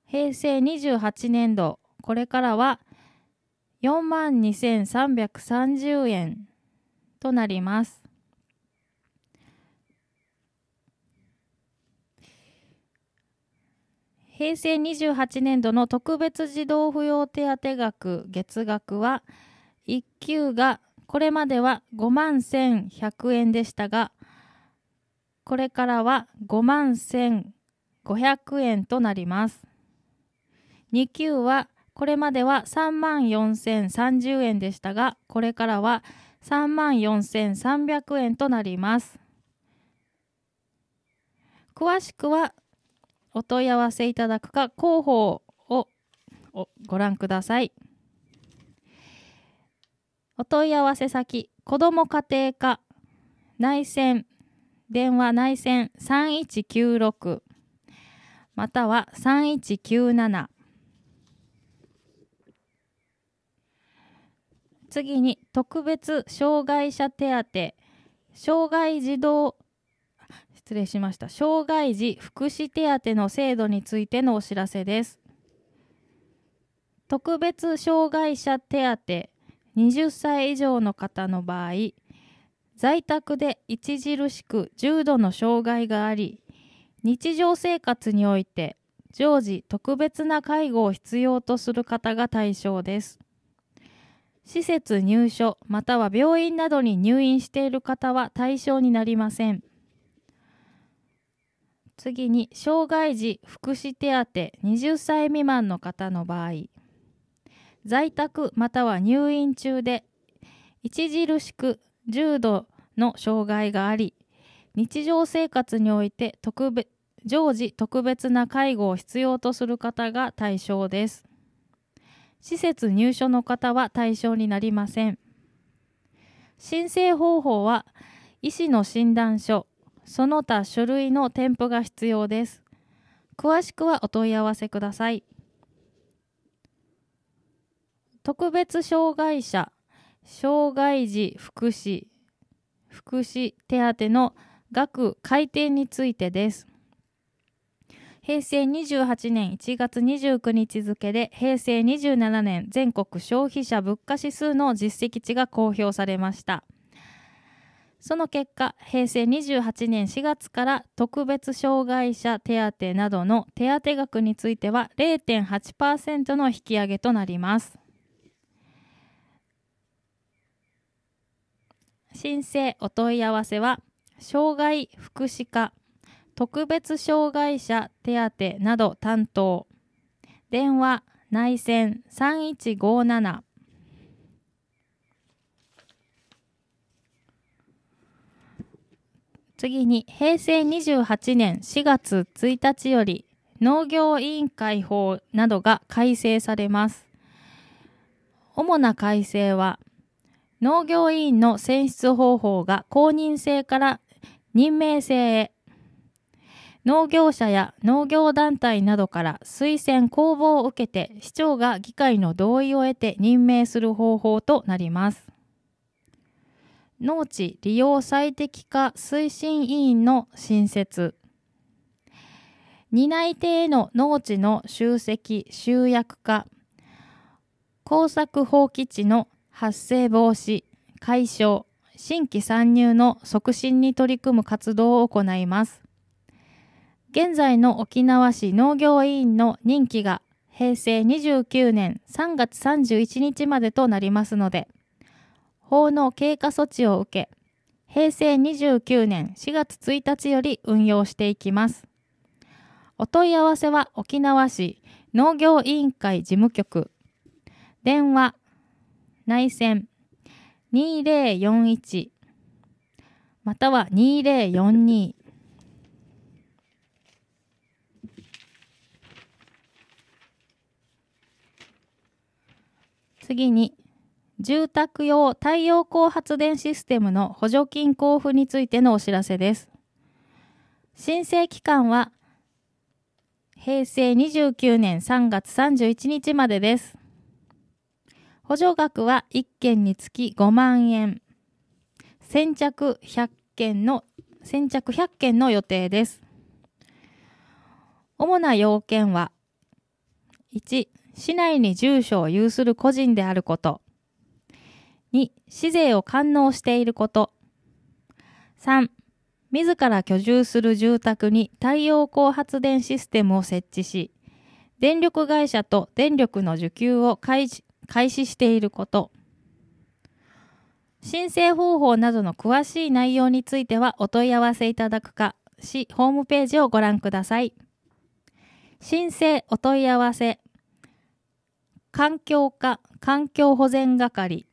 平成28年度これからは4万2330円となります平成28年度の特別児童扶養手当額月額は1級がこれまでは5万1100円でしたがこれからは5万1500円となります。2級はこれまでは3万4030円でしたが、これからは3万4300円となります。詳しくはお問い合わせいただくか広報をご覧ください。お問い合わせ先、子ども家庭科、内線。電話内線3196または3197次に特別障害者手当障害児童失礼しました障害児福祉手当の制度についてのお知らせです特別障害者手当20歳以上の方の場合在宅で著しく重度の障害があり日常生活において常時特別な介護を必要とする方が対象です施設入所または病院などに入院している方は対象になりません次に障害児福祉手当20歳未満の方の場合在宅または入院中で著しく重度の障害があり日常生活において特別常時特別な介護を必要とする方が対象です施設入所の方は対象になりません申請方法は医師の診断書その他書類の添付が必要です詳しくはお問い合わせください特別障害者障害児福祉福祉手当の額改定についてです平成28年1月29日付で平成27年全国消費者物価指数の実績値が公表されましたその結果平成28年4月から特別障害者手当などの手当額については0.8%の引き上げとなります申請お問い合わせは障害福祉課特別障害者手当など担当電話内線3157次に平成28年4月1日より農業委員会法などが改正されます主な改正は農業委員の選出方法が公認制から任命制へ農業者や農業団体などから推薦公募を受けて市長が議会の同意を得て任命する方法となります農地利用最適化推進委員の新設担い手への農地の集積集約化耕作放棄地の発生防止、解消、新規参入の促進に取り組む活動を行います。現在の沖縄市農業委員の任期が平成29年3月31日までとなりますので、法の経過措置を受け、平成29年4月1日より運用していきます。お問い合わせは沖縄市農業委員会事務局、電話内線2041または2042次に住宅用太陽光発電システムの補助金交付についてのお知らせです申請期間は平成29年3月31日までです補助額は1件につき5万円。先着100件の、先着100件の予定です。主な要件は、1、市内に住所を有する個人であること。2、市税を完納していること。3、自ら居住する住宅に太陽光発電システムを設置し、電力会社と電力の需給を開始開始していること申請方法などの詳しい内容についてはお問い合わせいただくかしホームページをご覧ください申請お問い合わせ環境課環境保全係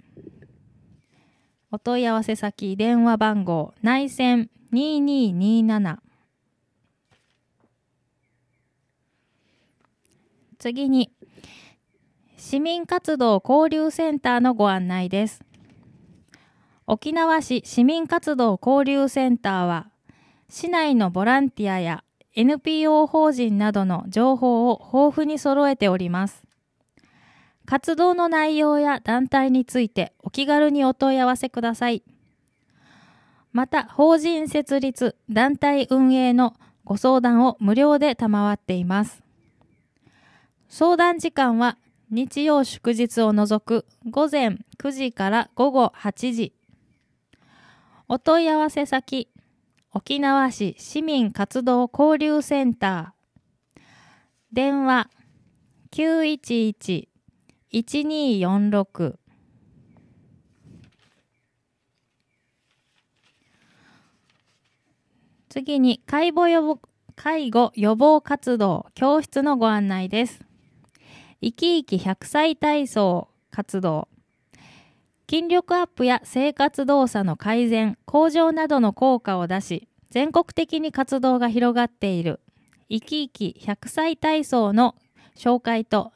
お問い合わせ先電話番号内線2227次に市民活動交流センターのご案内です。沖縄市市民活動交流センターは、市内のボランティアや NPO 法人などの情報を豊富に揃えております。活動の内容や団体についてお気軽にお問い合わせください。また、法人設立、団体運営のご相談を無料で賜っています。相談時間は日曜祝日を除く午前9時から午後8時お問い合わせ先沖縄市市民活動交流センター電話911-1246次に介護予防介護予防活動教室のご案内です。生き生き100歳体操活動筋力アップや生活動作の改善向上などの効果を出し全国的に活動が広がっている生き生き100歳体操の紹介と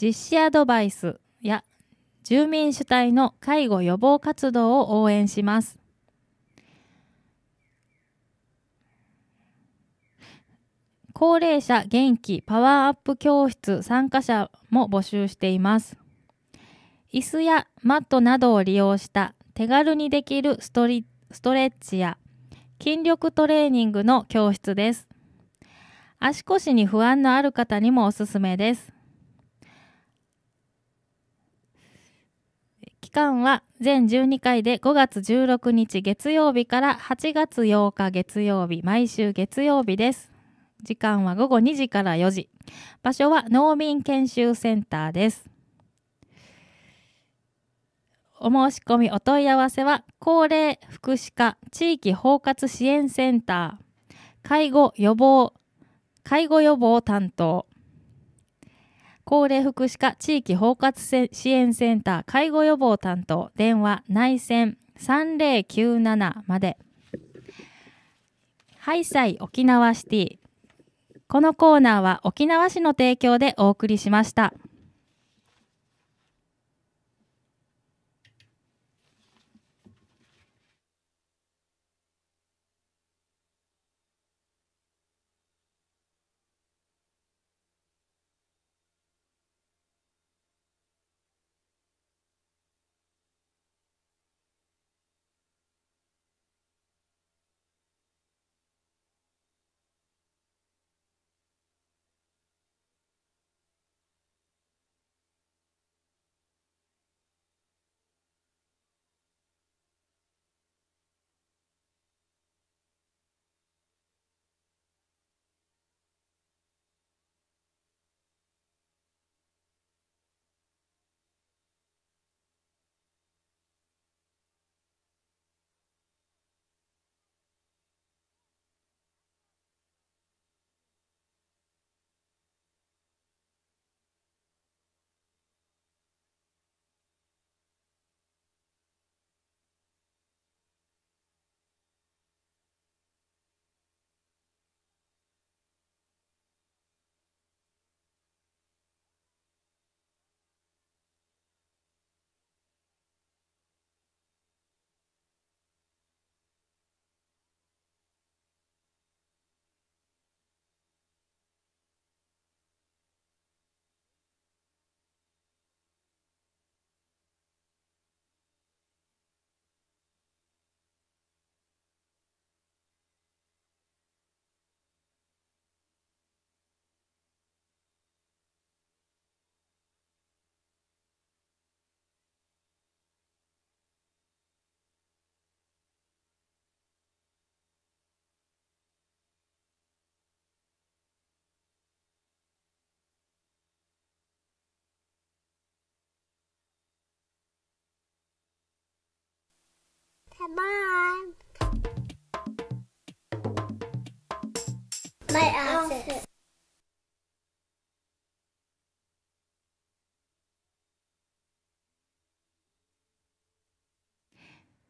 実施アドバイスや住民主体の介護予防活動を応援します高齢者元気パワーアップ教室参加者も募集しています。椅子やマットなどを利用した手軽にできるストリストレッチや筋力トレーニングの教室です。足腰に不安のある方にもおすすめです。期間は全12回で5月16日月曜日から8月8日月曜日、毎週月曜日です。時間は午後2時から4時。場所は農民研修センターです。お申し込みお問い合わせは、高齢福祉課地域包括支援センター、介護予防、介護予防担当、高齢福祉課地域包括支援センター介護予防担当電話内線3097まで。ハイサイ沖縄シティこのコーナーは沖縄市の提供でお送りしました。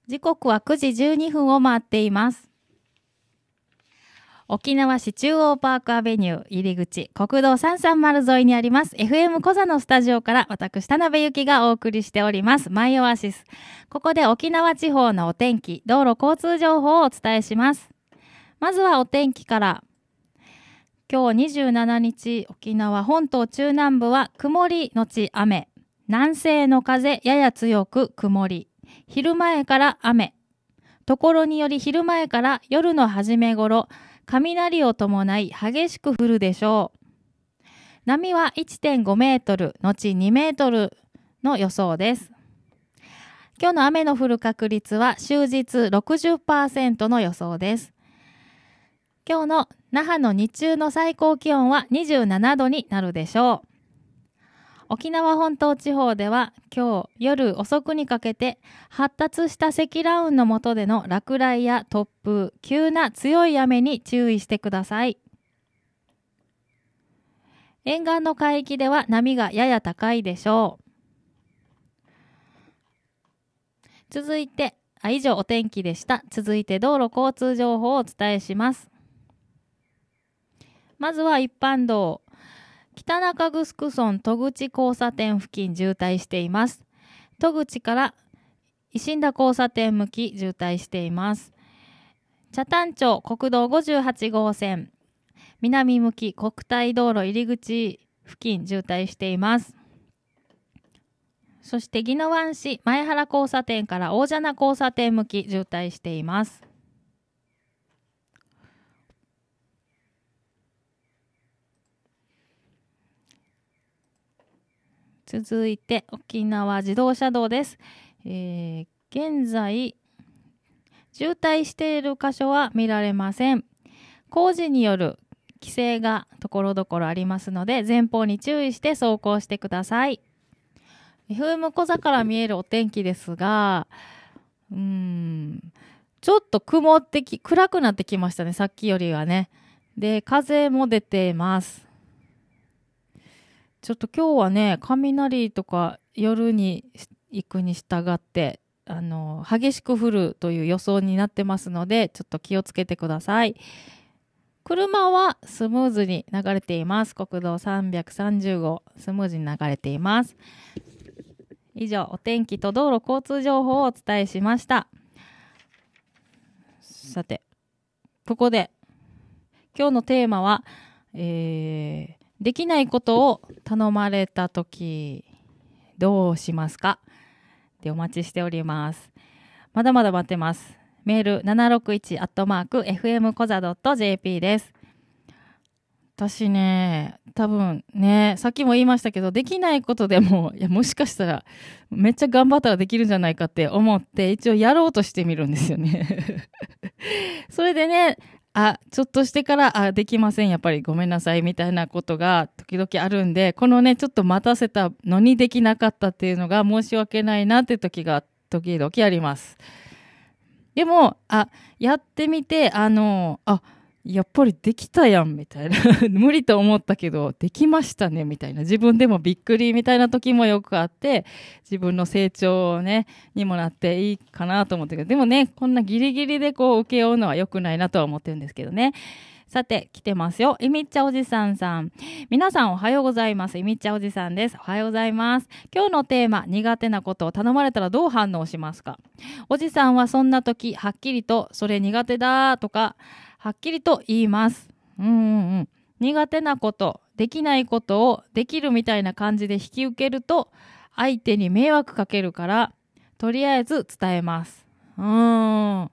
時刻は9時12分を回っています。沖縄市中央パークアベニュー入り口国道330沿いにあります FM 小座のスタジオから私田辺幸がお送りしておりますマイオアシスここで沖縄地方のお天気道路交通情報をお伝えしますまずはお天気から今日27日沖縄本島中南部は曇りのち雨南西の風やや強く曇り昼前から雨ところにより昼前から夜の初め頃雷を伴い激しく降るでしょう。波は1.5メートル、後2メートルの予想です。今日の雨の降る確率は終日60%の予想です。今日の那覇の日中の最高気温は27度になるでしょう。沖縄本島地方では今日夜遅くにかけて発達した積乱雲の下での落雷や突風急な強い雨に注意してください沿岸の海域では波がやや高いでしょう続いてあ以上お天気でした続いて道路交通情報をお伝えしますまずは一般道北中城村戸口交差点付近渋滞しています。戸口から石田交差点向き渋滞しています。茶谷町国道58号線南向き国体道路入り口付近渋滞しています。そして宜野湾市前原交差点から大蛇名交差点向き渋滞しています。続いて沖縄自動車道です、えー、現在渋滞している箇所は見られません工事による規制がところどころありますので前方に注意して走行してください FM 小座から見えるお天気ですがうーんちょっと曇ってき暗くなってきましたねさっきよりはねで風も出ていますちょっと今日はね雷とか夜に行くに従ってあの激しく降るという予想になってますのでちょっと気をつけてください車はスムーズに流れています国道330号スムーズに流れています以上お天気と道路交通情報をお伝えしましたさてここで今日のテーマは、えー、できないことを頼まれた時どうしますかでお待ちしておりますまだまだ待ってますメール761アットマーク FM コザドット JP です私ね多分ねさっきも言いましたけどできないことでも いやもしかしたらめっちゃ頑張ったらできるんじゃないかって思って一応やろうとしてみるんですよね それでねあちょっとしてからあできませんやっぱりごめんなさいみたいなことが時々あるんでこのねちょっと待たせたのにできなかったっていうのが申し訳ないなって時が時々ありますでもあやってみてあのあやっぱりできたやんみたいな 無理と思ったけどできましたねみたいな自分でもびっくりみたいな時もよくあって自分の成長、ね、にもなっていいかなと思ってけどでもねこんなギリギリでこう請け負うのは良くないなとは思ってるんですけどね。さて、来てますよ。いみっちゃおじさんさん。皆さんおはようございます。いみっちゃおじさんです。おはようございます。今日のテーマ、苦手なことを頼まれたらどう反応しますかおじさんはそんな時、はっきりと、それ苦手だとか、はっきりと言います。うんうんうん、苦手なことできないことをできるみたいな感じで引き受けると相手に迷惑かけるからとりあえず伝えます。うん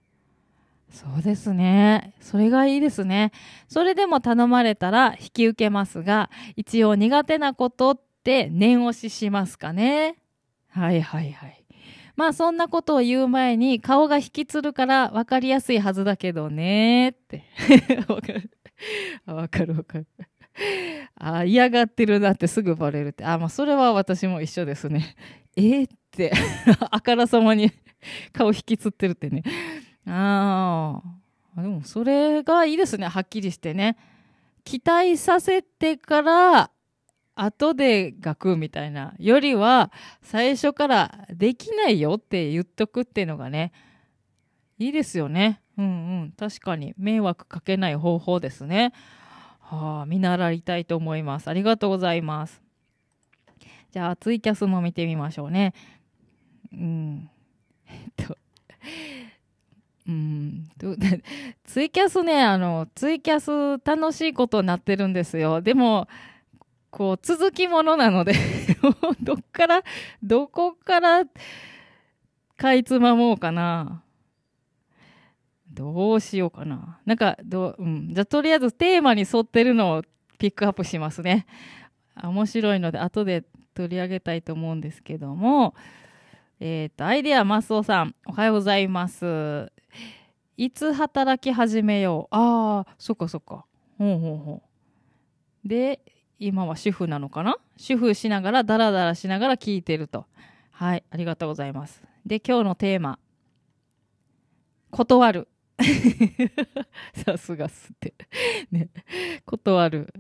そうですね。それがいいですね。それでも頼まれたら引き受けますが、一応苦手なことって念押ししますかね。はいはいはい。まあそんなことを言う前に顔が引きつるから分かりやすいはずだけどねって。わかる。わかるわかる。あ嫌がってるなってすぐバレるって。あまあそれは私も一緒ですね。えー、って あからさまに顔引きつってるってね。ああ。でもそれがいいですね。はっきりしてね。期待させてから後で書くみたいなよりは最初からできないよって言っとくっていうのがねいいですよね。うんうん。確かに迷惑かけない方法ですね。はあ、見習いたいと思います。ありがとうございます。じゃあ、ツイキャスも見てみましょうね。うん。えっと。うん、ツイキャスねあのツイキャス楽しいことになってるんですよでもこう、続きものなので どっから、どこから、かいつまもうかな。どうしようかな。なんか、どう、うん。じゃ、とりあえずテーマに沿ってるのをピックアップしますね。面白いので、後で取り上げたいと思うんですけども、えっ、ー、と、アイデアマスオさん、おはようございます。いつ働き始めよう。ああ、そっかそっか。ほうほうほう。で、今は主婦なのかな主婦しながらダラダラしながら聞いてるとはいありがとうございますで今日のテーマ「断る」さすがすってね断る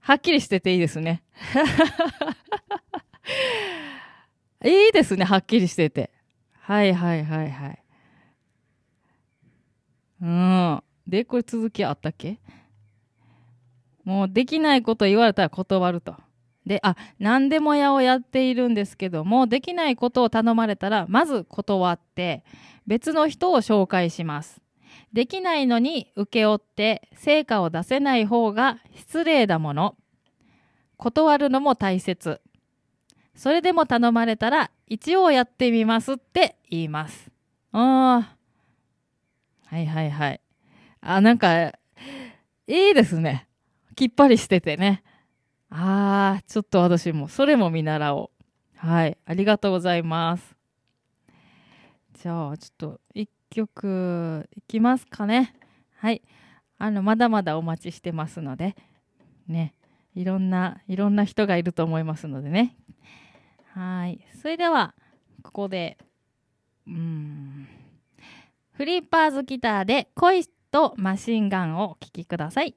はっきりしてていいですね いいですねはっきりしててはいはいはいはいうんでこれ続きあったっけもうできないこと言われたら断ると。であ何でも屋をやっているんですけどもできないことを頼まれたらまず断って別の人を紹介しますできないのに請け負って成果を出せない方が失礼だもの断るのも大切それでも頼まれたら一応やってみますって言いますああはいはいはいあなんかいいですねきっぱりしててね。ああ、ちょっと私も、それも見習おう。はい、ありがとうございます。じゃあ、ちょっと一曲いきますかね。はい。あの、まだまだお待ちしてますので、ね、いろんな、いろんな人がいると思いますのでね。はい。それでは、ここで、うん、フリーパーズギターで恋とマシンガンをお聴きください。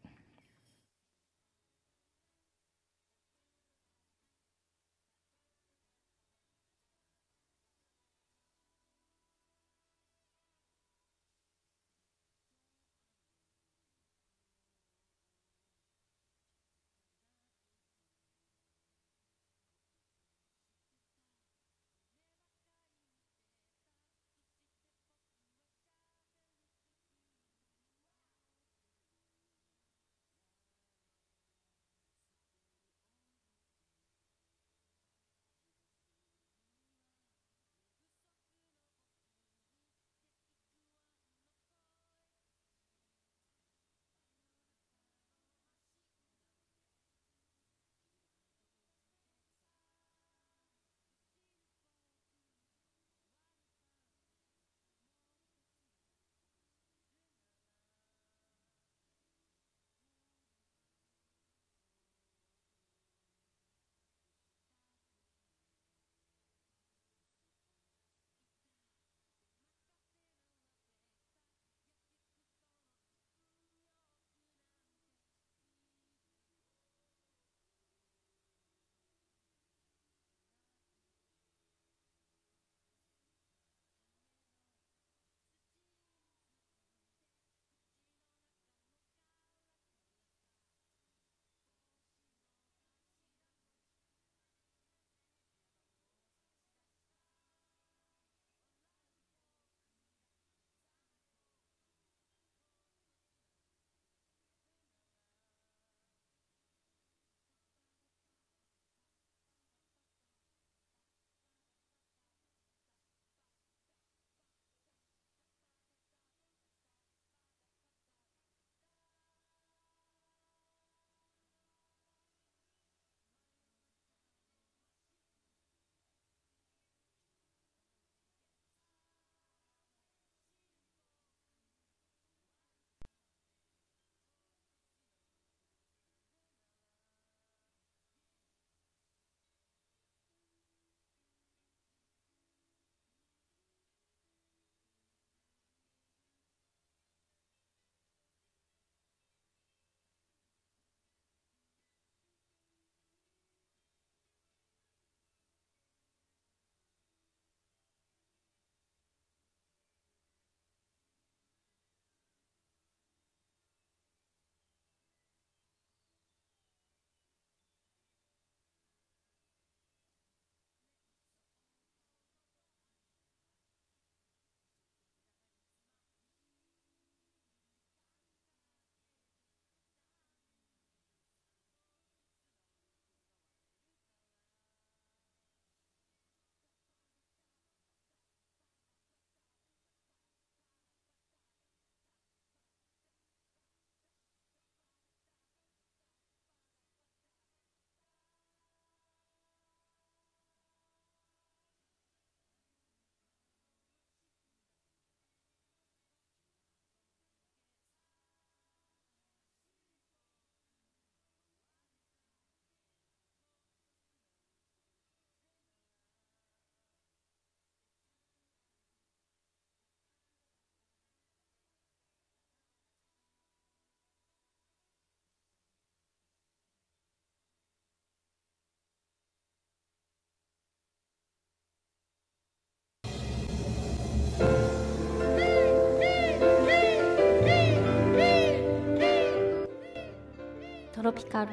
ロピカル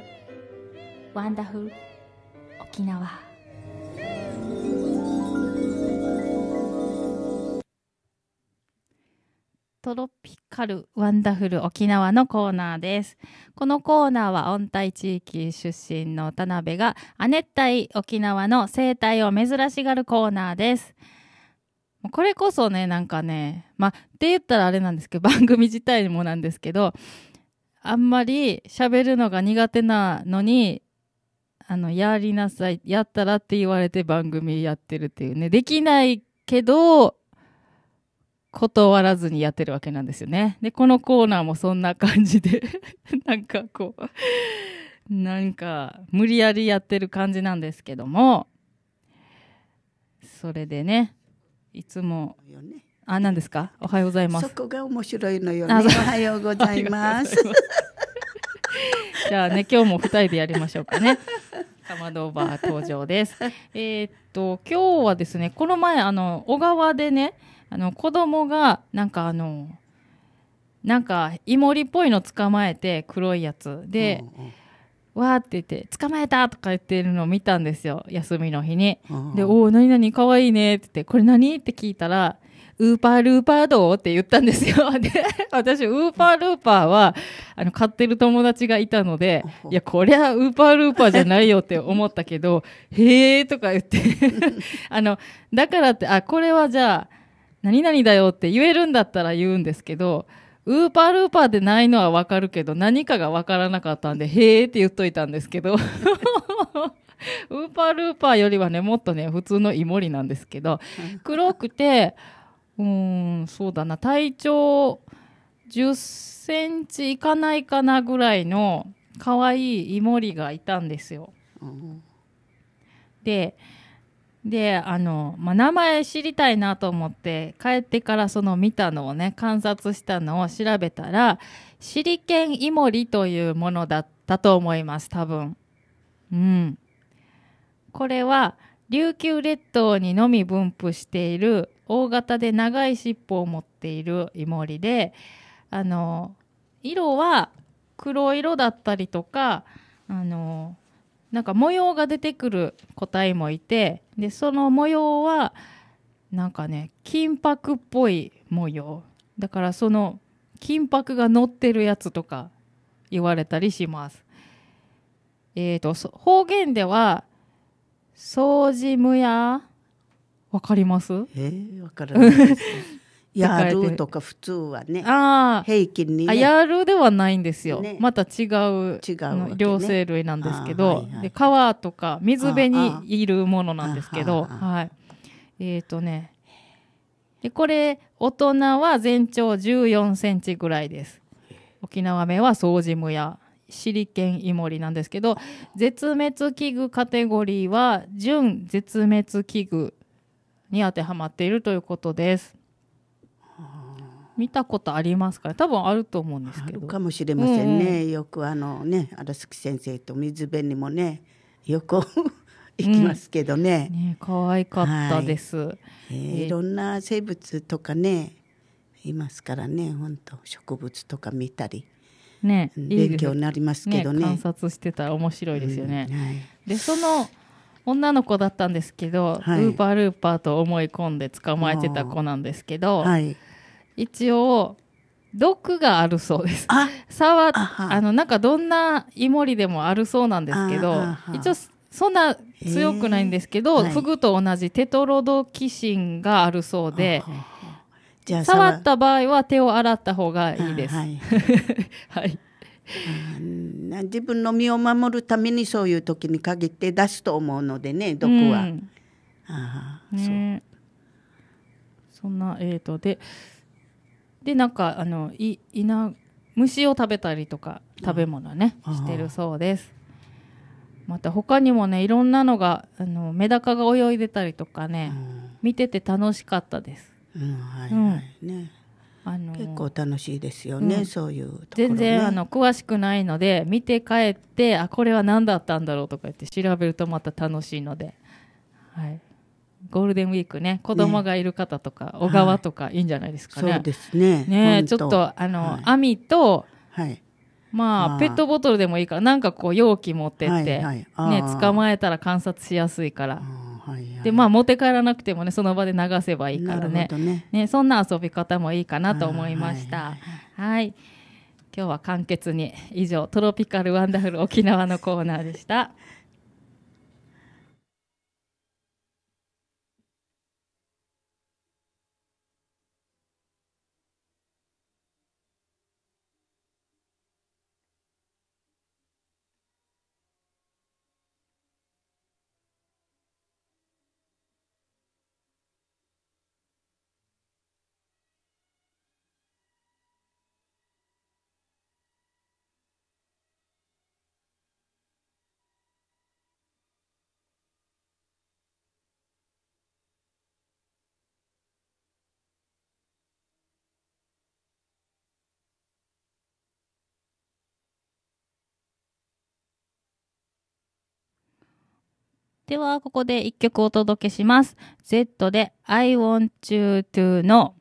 ワンダフル沖縄トロピカルワンダフル沖縄のコーナーですこのコーナーは温帯地域出身の田辺が亜熱帯沖縄の生態を珍しがるコーナーですこれこそね、なんかね、まあ、って言ったらあれなんですけど、番組自体もなんですけど、あんまり喋るのが苦手なのに、あの、やりなさい、やったらって言われて番組やってるっていうね。できないけど、断らずにやってるわけなんですよね。で、このコーナーもそんな感じで なんかこう、なんか無理やりやってる感じなんですけども、それでね、いつも、ね、あ、何ですか。おはようございます。そこが面白いのよ、ね、おはようございます。じゃあね、今日も二人でやりましょうかね。かまどバー登場です。えっと、今日はですね、この前、あの、小川でね。あの、子供が、なんか、あの。なんか、イモリっぽいの捕まえて、黒いやつで。うんうんわーって言って「捕まえた!」とか言ってるのを見たんですよ休みの日に。で「おお何々かわいいね」って言って「これ何?」って聞いたらウーパールーパーどうって言ったんですよ。で、私、ウーパールーパーは、あの、買ってる友達がいたので、いや、こりゃウーパールーパーじゃないよって思ったけど、へえーとか言って あの、だからって、あ、これはじゃあ、何々だよって言えるんだったら言うんですけど、ウーパールーパーでないのはわかるけど、何かがわからなかったんで、へえって言っといたんですけどウーパールーパーよりはね、もっとね、普通のイモリなんですけど、黒くて、うん、そうだな、体長10センチいかないかなぐらいの可愛いイモリがいたんですよ。うん、で、であの、まあ、名前知りたいなと思って帰ってからその見たのをね観察したのを調べたらシリケンイモリというものだったと思います多分うんこれは琉球列島にのみ分布している大型で長い尻尾を持っているイモリであの色は黒色だったりとかあのなんか模様が出てくる個体もいてでその模様はなんかね金箔っぽい模様だからその金箔が乗ってるやつとか言われたりします。えーと、と方言では「掃除むや」わかりますえー、わからないです やるとか普通はねああ、平均に、ね、やるではないんですよ、ね、また違う違う、ね、両生類なんですけど、はいはい、で川とか水辺にいるものなんですけどはいえっ、ー、とねでこれ大人は全長14センチぐらいです沖縄目は掃除ムやシリケンイモリなんですけど絶滅危惧カテゴリーは準絶滅危惧に当てはまっているということです。見たことありますか多分あると思うんですけどかもしれませんね、うん、よくあのね荒月先生と水辺にもねよく行きますけどねうん、ね可愛かったです、はいえー、いろんな生物とかねいますからね本当植物とか見たりね勉強になりますけどね、ね、観察してたら面白いですよね、うんはい、でその女の子だったんですけど、はい、ウーパールーパーと思い込んで捕まえてた子なんですけど、はい、一応毒があるそうです。差はあのなんかどんなイモリでもあるそうなんですけど一応そんな強くないんですけど、フグと同じテトロドキシンがあるそうで。触った場合は手を洗った方がいいです。はい、はい自分の身を守るためにそういう時に限って出すと思うのでね毒は。うん、ああ、そうそんなえーと、ででなんかあのいいな虫を食べたりとか食べ物ねしてるそうです。また他にもねいろんなのがあのメダカが泳いでたりとかね、うん、見てて楽しかったです。うん、はい、はいねあの結構楽しいですよね、うん、そういう、ね、全然あの詳しくないので見て帰ってあこれは何だったんだろうとか言って調べるとまた楽しいので、はい、ゴールデンウィークね子供がいる方とか、ね、小川とかいいんじゃないですかね。はい、そうですねねちょっとあの、はい、網と、はいまあ、ペットボトルでもいいからなんかこう容器持ってって、はいはい、ね、捕まえたら観察しやすいから。でまあ持って帰らなくてもねその場で流せばいいからねね、ね、そんな遊び方もいいかなと思いました。はい、今日は簡潔に以上トロピカルワンダフル沖縄のコーナーでした。では、ここで一曲お届けします。Z で I want you to know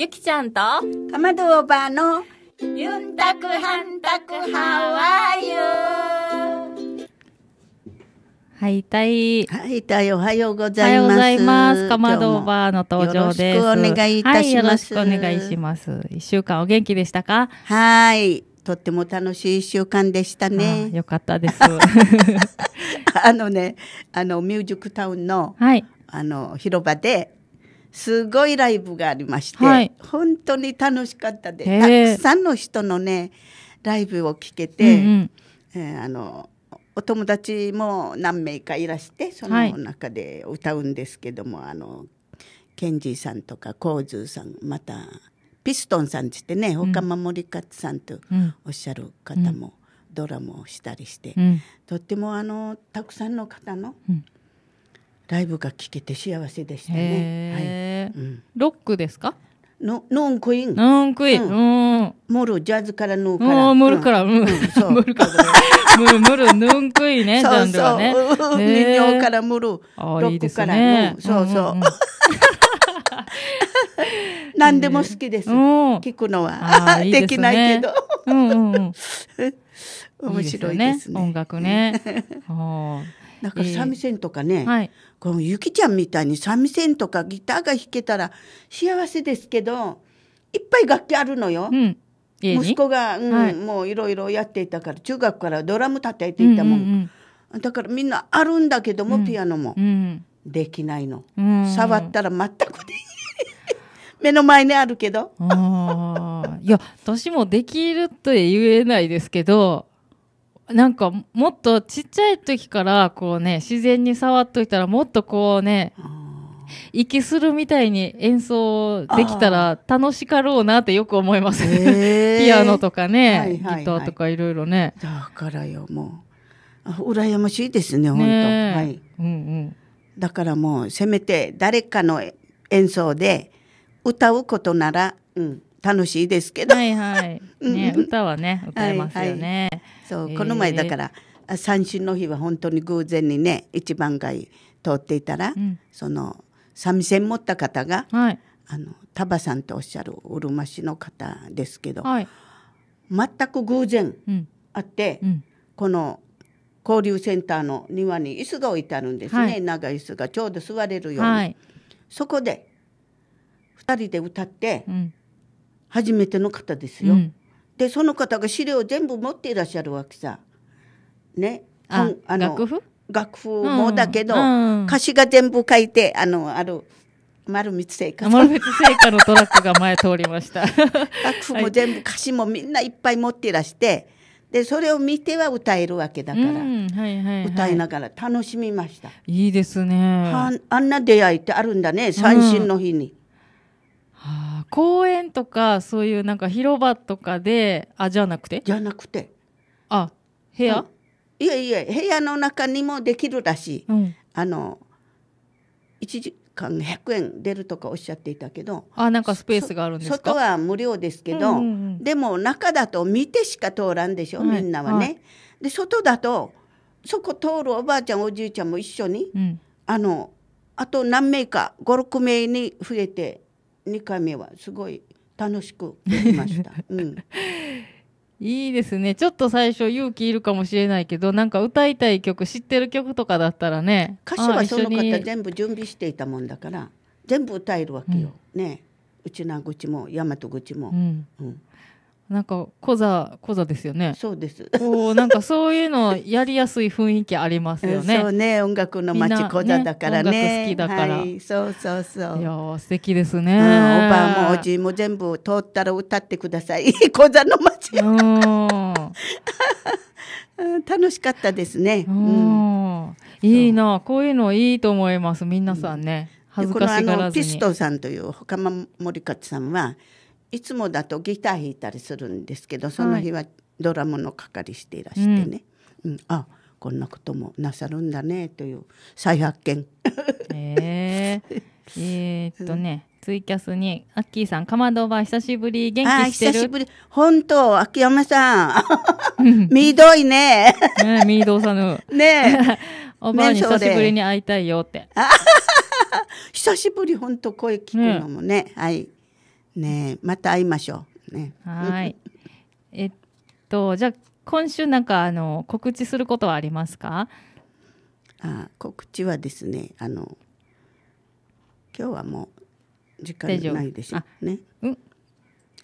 ゆきちゃんと、かまどおばあの、ユンタクハンタクハワイユー。はいたい。はいたい、おはようございます。おはようございます。かまどおばあの登場です。よろしくお願いいたします。はい、よろしくお願いします。一週間お元気でしたかはい。とっても楽しい一週間でしたね。よかったです。あのね、あの、ミュージックタウンの、はい、あの、広場で、すごいライブがありまして、はい、本当に楽しかったでたくさんの人のねライブを聴けて、うんうん、えー、あのお友達も何名かいらしてその中で歌うんですけども、はい、あのケンジーさんとかコーズーさんまたピストンさんってね岡守勝さんとおっしゃる方も、ドラマをしたりして、うん、とってもあのたくさんの方の、うんライブが聴けて幸せでしたね。はいうん、ロックですかノノンクイーン。ノンクイーン。うん。モル、ジャズからノーから。モルから、うん。そう。モルから。モル、モル、ノンクイーンね、ジャンルはね。そう。からモル、ロックからね。そうそう。何でも好きです。聞くのは。できないけど。うんうん。面白いですね。音楽ね。はあ。だから三味線とかね、えーはい、このゆきちゃんみたいに三味線とかギターが弾けたら幸せですけどいっぱい楽器あるのよ。うん息子が、うん、はい、もういろいろやっていたから中学からドラム叩いていたもんうんうんうん、だからみんなあるんだけども、うん、ピアノも、うん、できないの、うん、触ったら全くできない 目の前にあるけどいや私もできると言えないですけどなんかもっとちっちゃい時からこうね自然に触っといたらもっとこうね息するみたいに演奏できたら楽しかろうなってよく思います、ね、ピアノとかね、はいはいはい、ギターとかいろいろねだからよもう羨ましいですね本当、はい、うんうん、だからもうせめて誰かの演奏で歌うことなら、うん、楽しいですけど。はいはい。ね、歌はね、歌えますよね。はいはい、そう、えー、この前だから、三振の日は本当に偶然にね、一番街通っていたら、うん、その、三味線持った方が、はい、あの、タバさんとおっしゃるうるま市の方ですけど、はい、全く偶然あって、うん、この、交流センターの庭に椅子が置いてあるんですね、はい、長い椅子がちょうど座れるように、はい、そこで二人で歌って、うん初めての方ですよ。うん、でその方が資料全部持っていらっしゃるわけさ。ね。ああの楽譜楽譜もだけど、うんうん、歌詞が全部書いてあのある。丸光製菓丸光製菓のトラックが前通りました 楽譜も全部歌詞もみんないっぱい持っていらして、でそれを見ては歌えるわけだから、うんはいはいはい、歌いながら楽しみましたいいですねあんな出会いってあるんだね三振の日に、公園とかそういうなんか広場とかであじゃなくてじゃなくてあ部屋、いやいや部屋の中にもできるらしい、うん、あの1時間100円出るとかおっしゃっていたけどあなんかスペースがあるんです外は無料ですけど、うんうんうん、でも中だと見てしか通らんでしょ、はい、みんなはね、はい、で外だとそこ通るおばあちゃんおじいちゃんも一緒に、うん、あのあと何名か56名に増えて2回目はすごい楽しくできました。うん、いいですねちょっと最初勇気いるかもしれないけどなんか歌いたい曲知ってる曲とかだったらね歌手はその方全部準備していたもんだから全部歌えるわけよ、うん、ね内名口も大和口も、うん、うん、なんか小座小座ですよね。そうです。こうなんかそういうのやりやすい雰囲気ありますよね。そうね、音楽の街小座だからね。ね好きだから、はい。そうそうそう。いや素敵ですね。うん、おばあもおじいも全部通ったら歌ってください。小座の街。うん。楽しかったですね。うん、いいな、こういうのいいと思います。皆さんね。うん、恥ずかしがらずに。ピストさんという岡間森勝さんは。いつもだとギター弾いたりするんですけどその日はドラムの係していらしてね、はいうん、うん、あこんなこともなさるんだねという再発見。えー、えー、っとね、うん、ツイキャスにアッキーさんかまどば久しぶり元気してる。久しぶり本当秋山さんみどいね。ねみどさぬ。ね おばあに久しぶりに会いたいよって。久しぶり本当声聞くのもね、ねはい。ねまた会いましょう。ね、はい。えっと、じゃあ、今週なんか、あの、告知することはありますか。あ、告知はですね、あの。今日はもう。時間ないですよね。うん。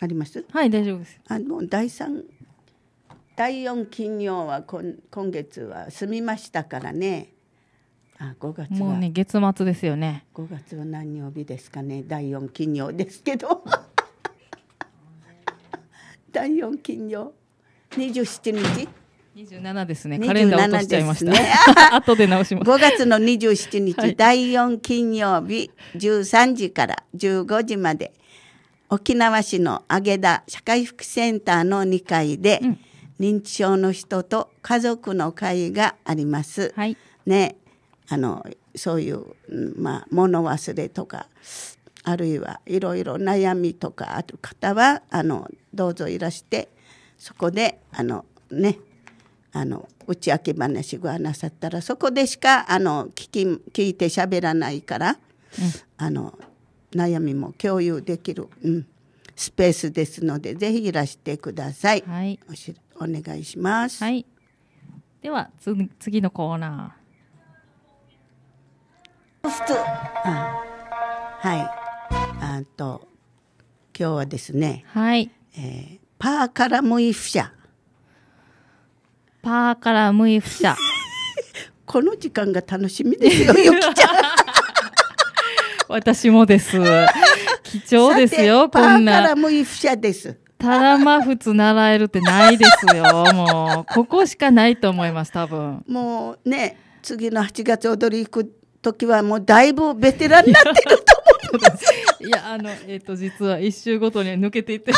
あります。はい、大丈夫です。あの、第三。第四金曜は、こん、今月は済みましたからね。あ5月もうね月末ですよね5月は何曜日ですかね第4金曜ですけど 第4金曜27日27ですね。カレンダー落としちゃいました。ね、後で直します。5月の27日、はい、第4金曜日、13時から15時まで、沖縄市のげ田社会福祉センターの2階で、うん、認知症の人と家族の会があります。はい、ね、あのそういう、まあ、物忘れとかあるいはいろいろ悩みとかある方はあのどうぞいらしてそこであのねあの打ち明け話はなさったらそこでしかあの聞き聞いて喋らないから、うん、あの悩みも共有できる、うん、スペースですのでぜひいらしてください。はい、おしお願いします。はい、では次のコーナー。普通。あはい。あと、今日はですね。はい。えー、パーカラムイフシャ。パーカラムイフシャ。この時間が楽しみですよ、ゆきちゃん。私もです。貴重ですよ、こんな。パーからムイフシャです。タラマフツ習えるってないですよ。もう、ここしかないと思います、多分。もうね、次の8月踊り行く時はもうだいぶベテランになってると思います。いや、あの、えっ、ー、と、実は一周ごとに抜けていって。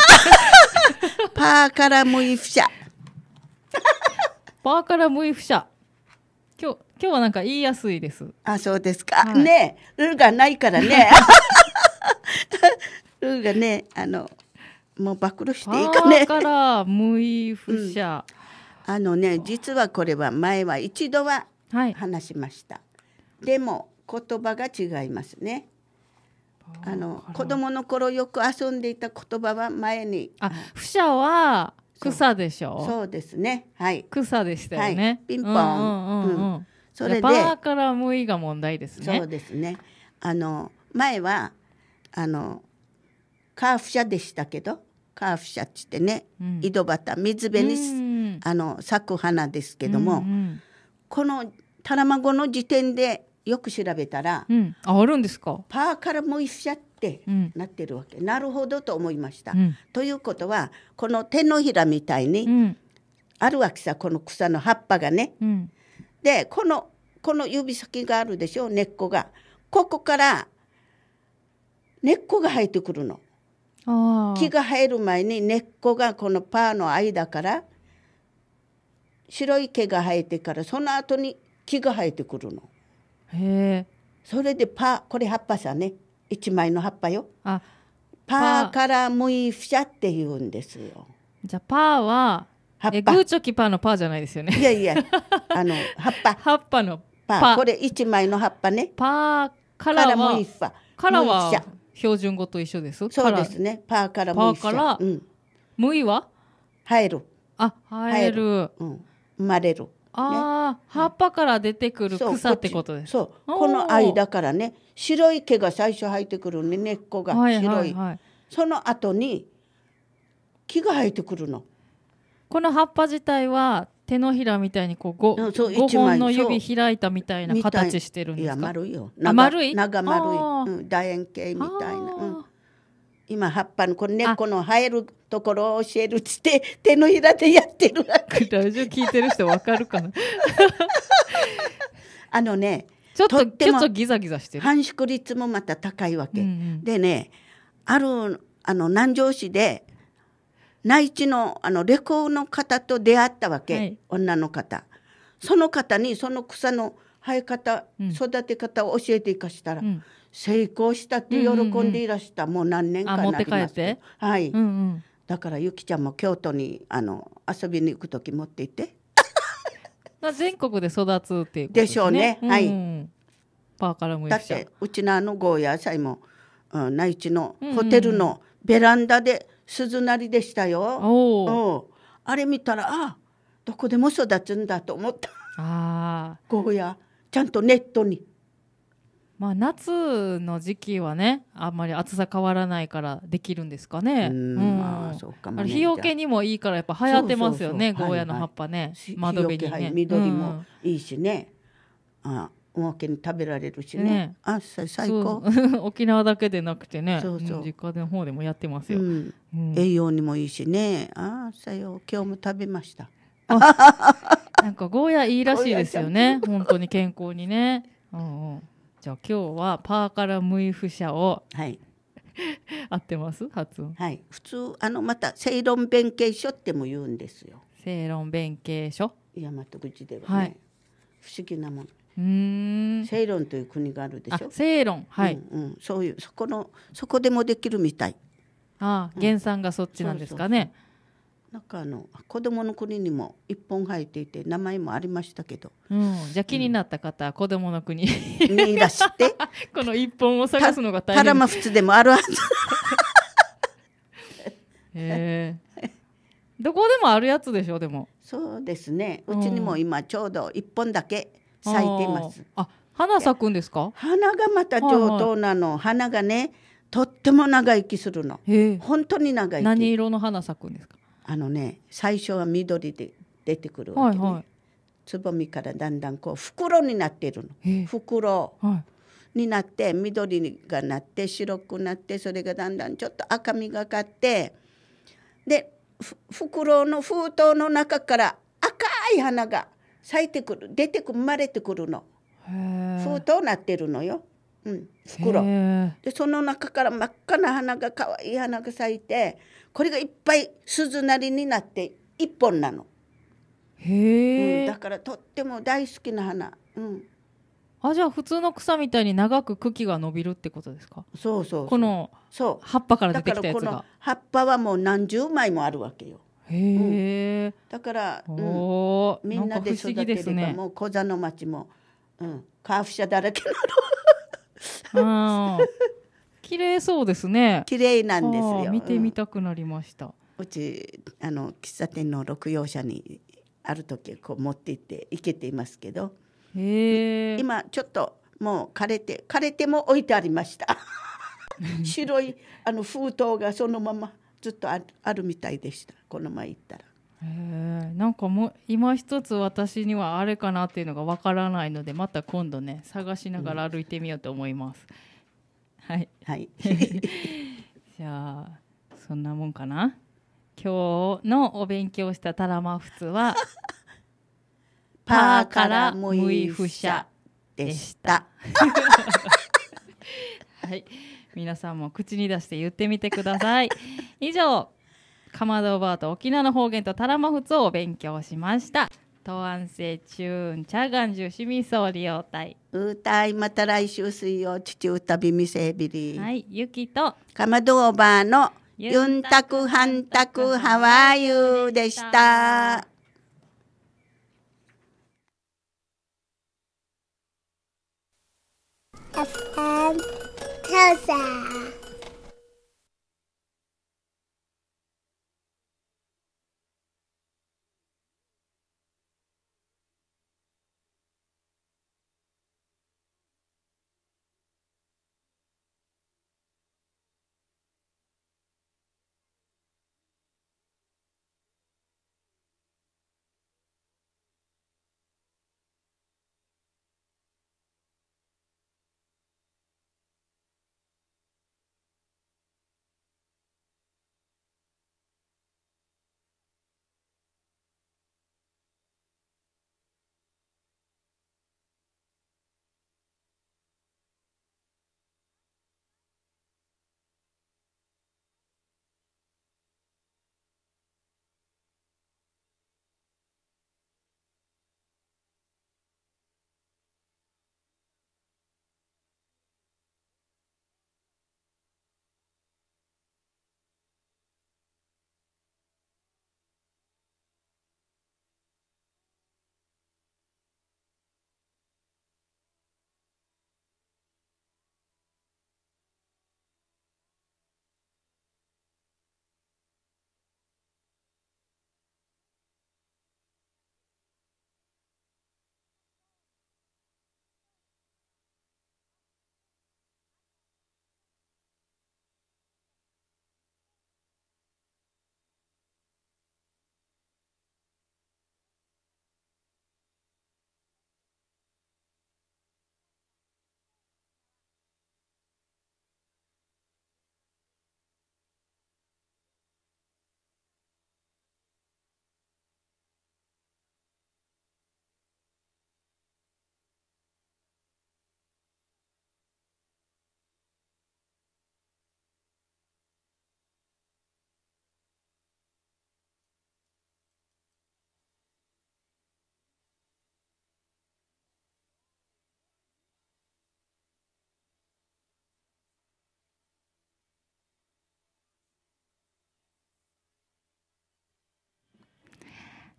パーからムイフシャ。パーからムイフシャ。今日、今日はなんか言いやすいです。あ、そうですか。はい、ねルーがないからね。ル ーがね、あの、もう暴露していいかね。パーからムイフシャ、うん、あのね、実はこれは前は一度は話しました。はいでも言葉が違いますね。あの子供の頃よく遊んでいた言葉は前に。あ、不写は草でしょ。う。そうですね。はい。草でしたよね。はい、ピンポン。うんそれで。バから無意が問題ですね。そうですね。あの前はあのカーフ社でしたけど、カーフ社っつってね、うん、井戸端水辺に、うんあの咲く花ですけども、うんうん、このタラマの時点でよく調べたら、うん、ああるんですかパーからもいっしゃってなってるわけ、うん、なるほどと思いました、うん、ということはこの手のひらみたいに、あるわけさこの草の葉っぱがね、でこのこの指先があるでしょ根っこがここから根っこが生えてくるの木が生える前に根っこがこのパーの間から白い毛が生えてからその後に木が生えてくるの。へえ。それでパーこれ葉っぱさね一枚の葉っぱよ。あパーからむいふしゃって言うんですよ。じゃあパーは葉っぱえグーチョキパーのパーじゃないですよね。いやいやあの 葉っぱ葉っぱのパーこれ一枚の葉っぱね。パーからはむいふしからは標準語と一緒です。そうですね。パーからむいふしゃ。うん、むいは生える。あ生える。うん生まれる。ああ、葉っぱから出てくる草ってことですそうこの間からね白い毛が最初生えてくるね根っこが白い,、その後に木が生えてくるのこの葉っぱ自体は手のひらみたいにこう 5, そう5本の指開いたみたいな形してるんですかいや丸いよ長丸い長丸い、うん、楕円形みたいな、うん、今葉っぱのこの根っこの生えるところを教えるっつって手のひらでやってるわけ聞いてる人わかるかな あのねちょっとギザギザしてる繁殖率もまた高いわけ、うんうん、でねあるあの南城市で内地のあのレコーの方と出会ったわけ、はい、女の方その方にその草の生え方、うん、育て方を教えていかしたら、うん成功したって喜んでいらした、うんうん、もう何年かなります持って帰ってはい、うんうん、だからゆきちゃんも京都にあの遊びに行く時持っていて 全国で育つっていうことで、ね、でしょうね、はい、パーからもだってうちのあのゴーヤー菜も、うん、内地のホテルのベランダで鈴なりでしたよ、うんあれ見たらあどこでも育つんだと思ったあーゴーヤーちゃんとネットにまあ、夏の時期はねあんまり暑さ変わらないからできるんですかね。うん、まあね、日よけにもいいからやっぱ流行ってますよねゴーヤの葉っぱね、はいはい、窓辺にね、緑もいいしね、うん、あおまけに食べられるしね、ね、あ最高 沖縄だけでなくてねそうそう実家の方でもやってますよ、うん、栄養にもいいしねあさよ今日も食べました。なんかゴーヤいいらしいですよね 本当に健康にね。うんうんじゃあ今日はパーカラムイフシャをはい合ってます発音はい普通あのまた正論弁慶書っても言うんですよ正論弁慶書大和口ではね、はい、不思議なもんうんセイロンという国があるでしょ。セイロン、はい、うん、うん、そういうそこのそこでもできるみたい。ああ、うん、原産がそっちなんですかね。そうそうそうなんかあの子供の国にも一本入っていて名前もありましたけど、うん、じゃあ気になった方、う子供の国にいらして この一本を探すのが大変タラマ仏でもあるはず えー、どこでもあるやつでしょでもそうですねうちにも今ちょうど一本だけ咲いています、うあ花咲くんですか花がまた上等なの、はいはい、花がねとっても長生きするの、えー、本当に長生き何色の花咲くんですかあのね最初は緑で出てくるわけね、はいはい、つぼみからだんだんこう袋になってるの、袋になって緑がなって白くなってそれがだんだんちょっと赤みがかってで袋の封筒の中から赤い花が咲いてくる出てく生まれてくるの封筒なってるのよ、うん、袋でその中から真っ赤な花が可愛い花が咲いてこれがいっぱい鈴なりになって一本なの。へえ、うん、だからとっても大好きな花。うん。あじゃあ普通の草みたいに長く茎が伸びるってことですか。そうそうこのそう葉っぱから出てきたやつが。葉っぱはもう何十枚もあるわけよ。へえ、うん、だから、うん、みんなで育てれば、ね、もう小座の町も、うん、カーフ社だらけなの。綺麗そうですね。綺麗なんですよ。見てみたくなりました。うん、うちあの喫茶店の六葉社にある時こう持って行って行けていますけど。今ちょっともう枯れて枯れても置いてありました。白いあの封筒がそのままずっとあるあるみたいでした。この前行ったら。へなんかもう今一つ私にはあれかなっていうのがわからないのでまた今度ね探しながら歩いてみようと思います。うんはいはい じゃあそんなもんかな今日のお勉強したタラマフツは パーからムイフシャでした はい皆さんも口に出して言ってみてください以上かまどバーと沖縄の方言とタラマフツをお勉強しました東安市中茶願樹市民総利用隊うたいまた来週水曜父たびみせびりはいゆきとかまどおばのゆんたくハんたくハワイユでしたアフターカウサー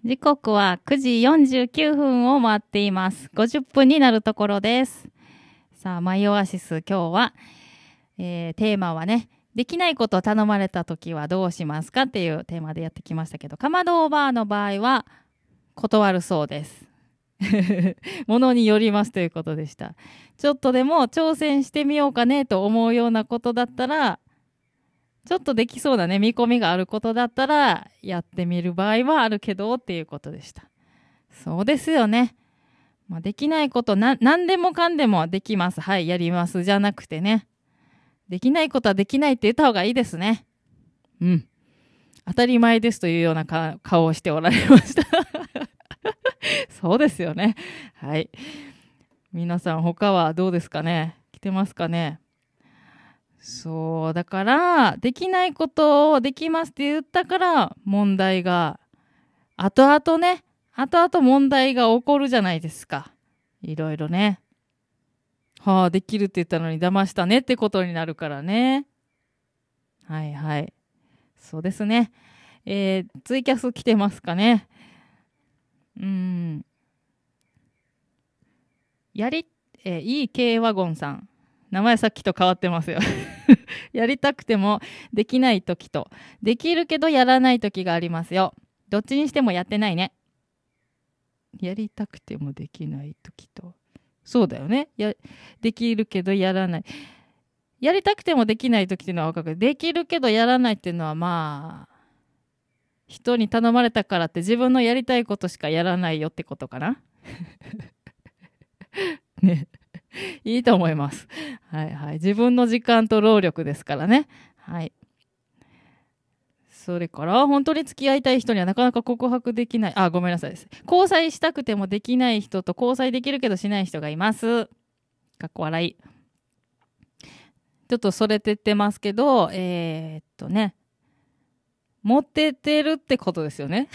時刻は9時49分を回っています。50分になるところです。さあ、マイオアシス今日は、えー、テーマはね、できないことを頼まれた時はどうしますかっていうテーマでやってきましたけど、かまどオーバーの場合は断るそうです。ものによりますということでした。ちょっとでも挑戦してみようかねと思うようなことだったらちょっとできそうだね見込みがあることだったらやってみる場合はあるけどっていうことでしたそうですよね、まあ、できないことな何でもかんでもできますはいやりますじゃなくてねできないことはできないって言った方がいいですねうん当たり前ですというような顔をしておられました そうですよねはい皆さん他はどうですかね来てますかねそうだからできないことをできますって言ったから問題が後々ね後々問題が起こるじゃないですかいろいろねはあできるって言ったのに騙したねってことになるからねはいはいそうですねえー、ツイキャス来てますかねうんやり、えー、いいワゴンさん名前さっきと変わってますよ やりたくてもできない時と、できるけどやらない時がありますよ。どっちにしてもやってないね。やりたくてもできない時と。そうだよね。や、できるけどやらない。やりたくてもできない時っていうのは分かる。できるけどやらないっていうのはまあ、人に頼まれたからって自分のやりたいことしかやらないよってことかな。ね。いいと思います。はいはい。自分の時間と労力ですからね。はい。それから、本当に付き合いたい人にはなかなか告白できない。あ、ごめんなさいです。交際したくてもできない人と交際できるけどしない人がいます。かっこ笑い。ちょっとそれてってますけど、えー、っとね。モテてるってことですよね。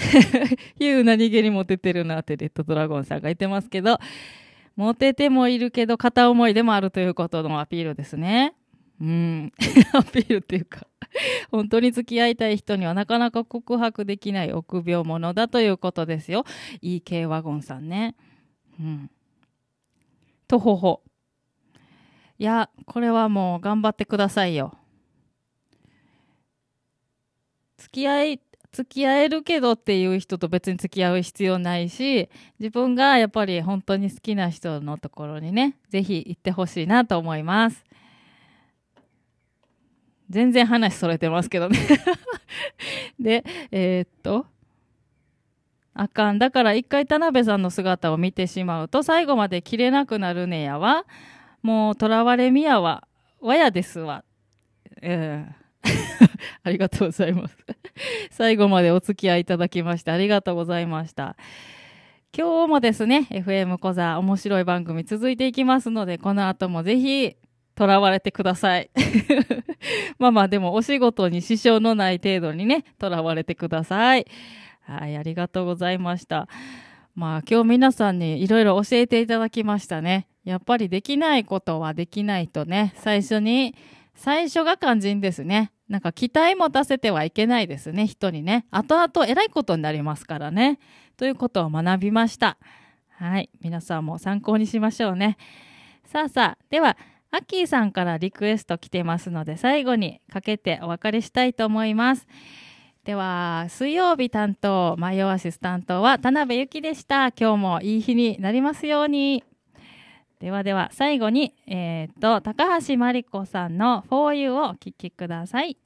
いう何気にモテてるなってレッドドラゴンさんが言ってますけど、モテてもいるけど片思いでもあるということのアピールですね。うん、アピールっていうか 本当に付き合いたい人にはなかなか告白できない臆病者だということですよ EK ワゴンさんね。うん、とほほいやこれはもう頑張ってくださいよ。付き合い付き合えるけどっていう人と別に付き合う必要ないし自分がやっぱり本当に好きな人のところにね是非行ってほしいなと思います全然話それてますけどね でえー、っとあかんだから一回田辺さんの姿を見てしまうと最後まで着れなくなるねやわもうとらわれみやわわやですわうん ありがとうございます。最後までお付き合いいただきましてありがとうございました。今日もですね、FM 小座面白い番組続いていきますので、この後もぜひ、囚われてください。まあまあ、でもお仕事に支障のない程度にね、囚われてください。はい、ありがとうございました。まあ今日皆さんにいろいろ教えていただきましたね。やっぱりできないことはできないとね、最初に、最初が肝心ですね。なんか期待持たせてはいけないですね、人にね。後々えらいことになりますからね。ということを学びました。はい。皆さんも参考にしましょうね。さあさあ、では、アッキーさんからリクエスト来てますので、最後にかけてお別れしたいと思います。では、水曜日担当、マヨアシス担当は田辺ゆきでした。今日もいい日になりますように。ではでは最後に、えー、っと高橋真理子さんの「For o u をお聴きください。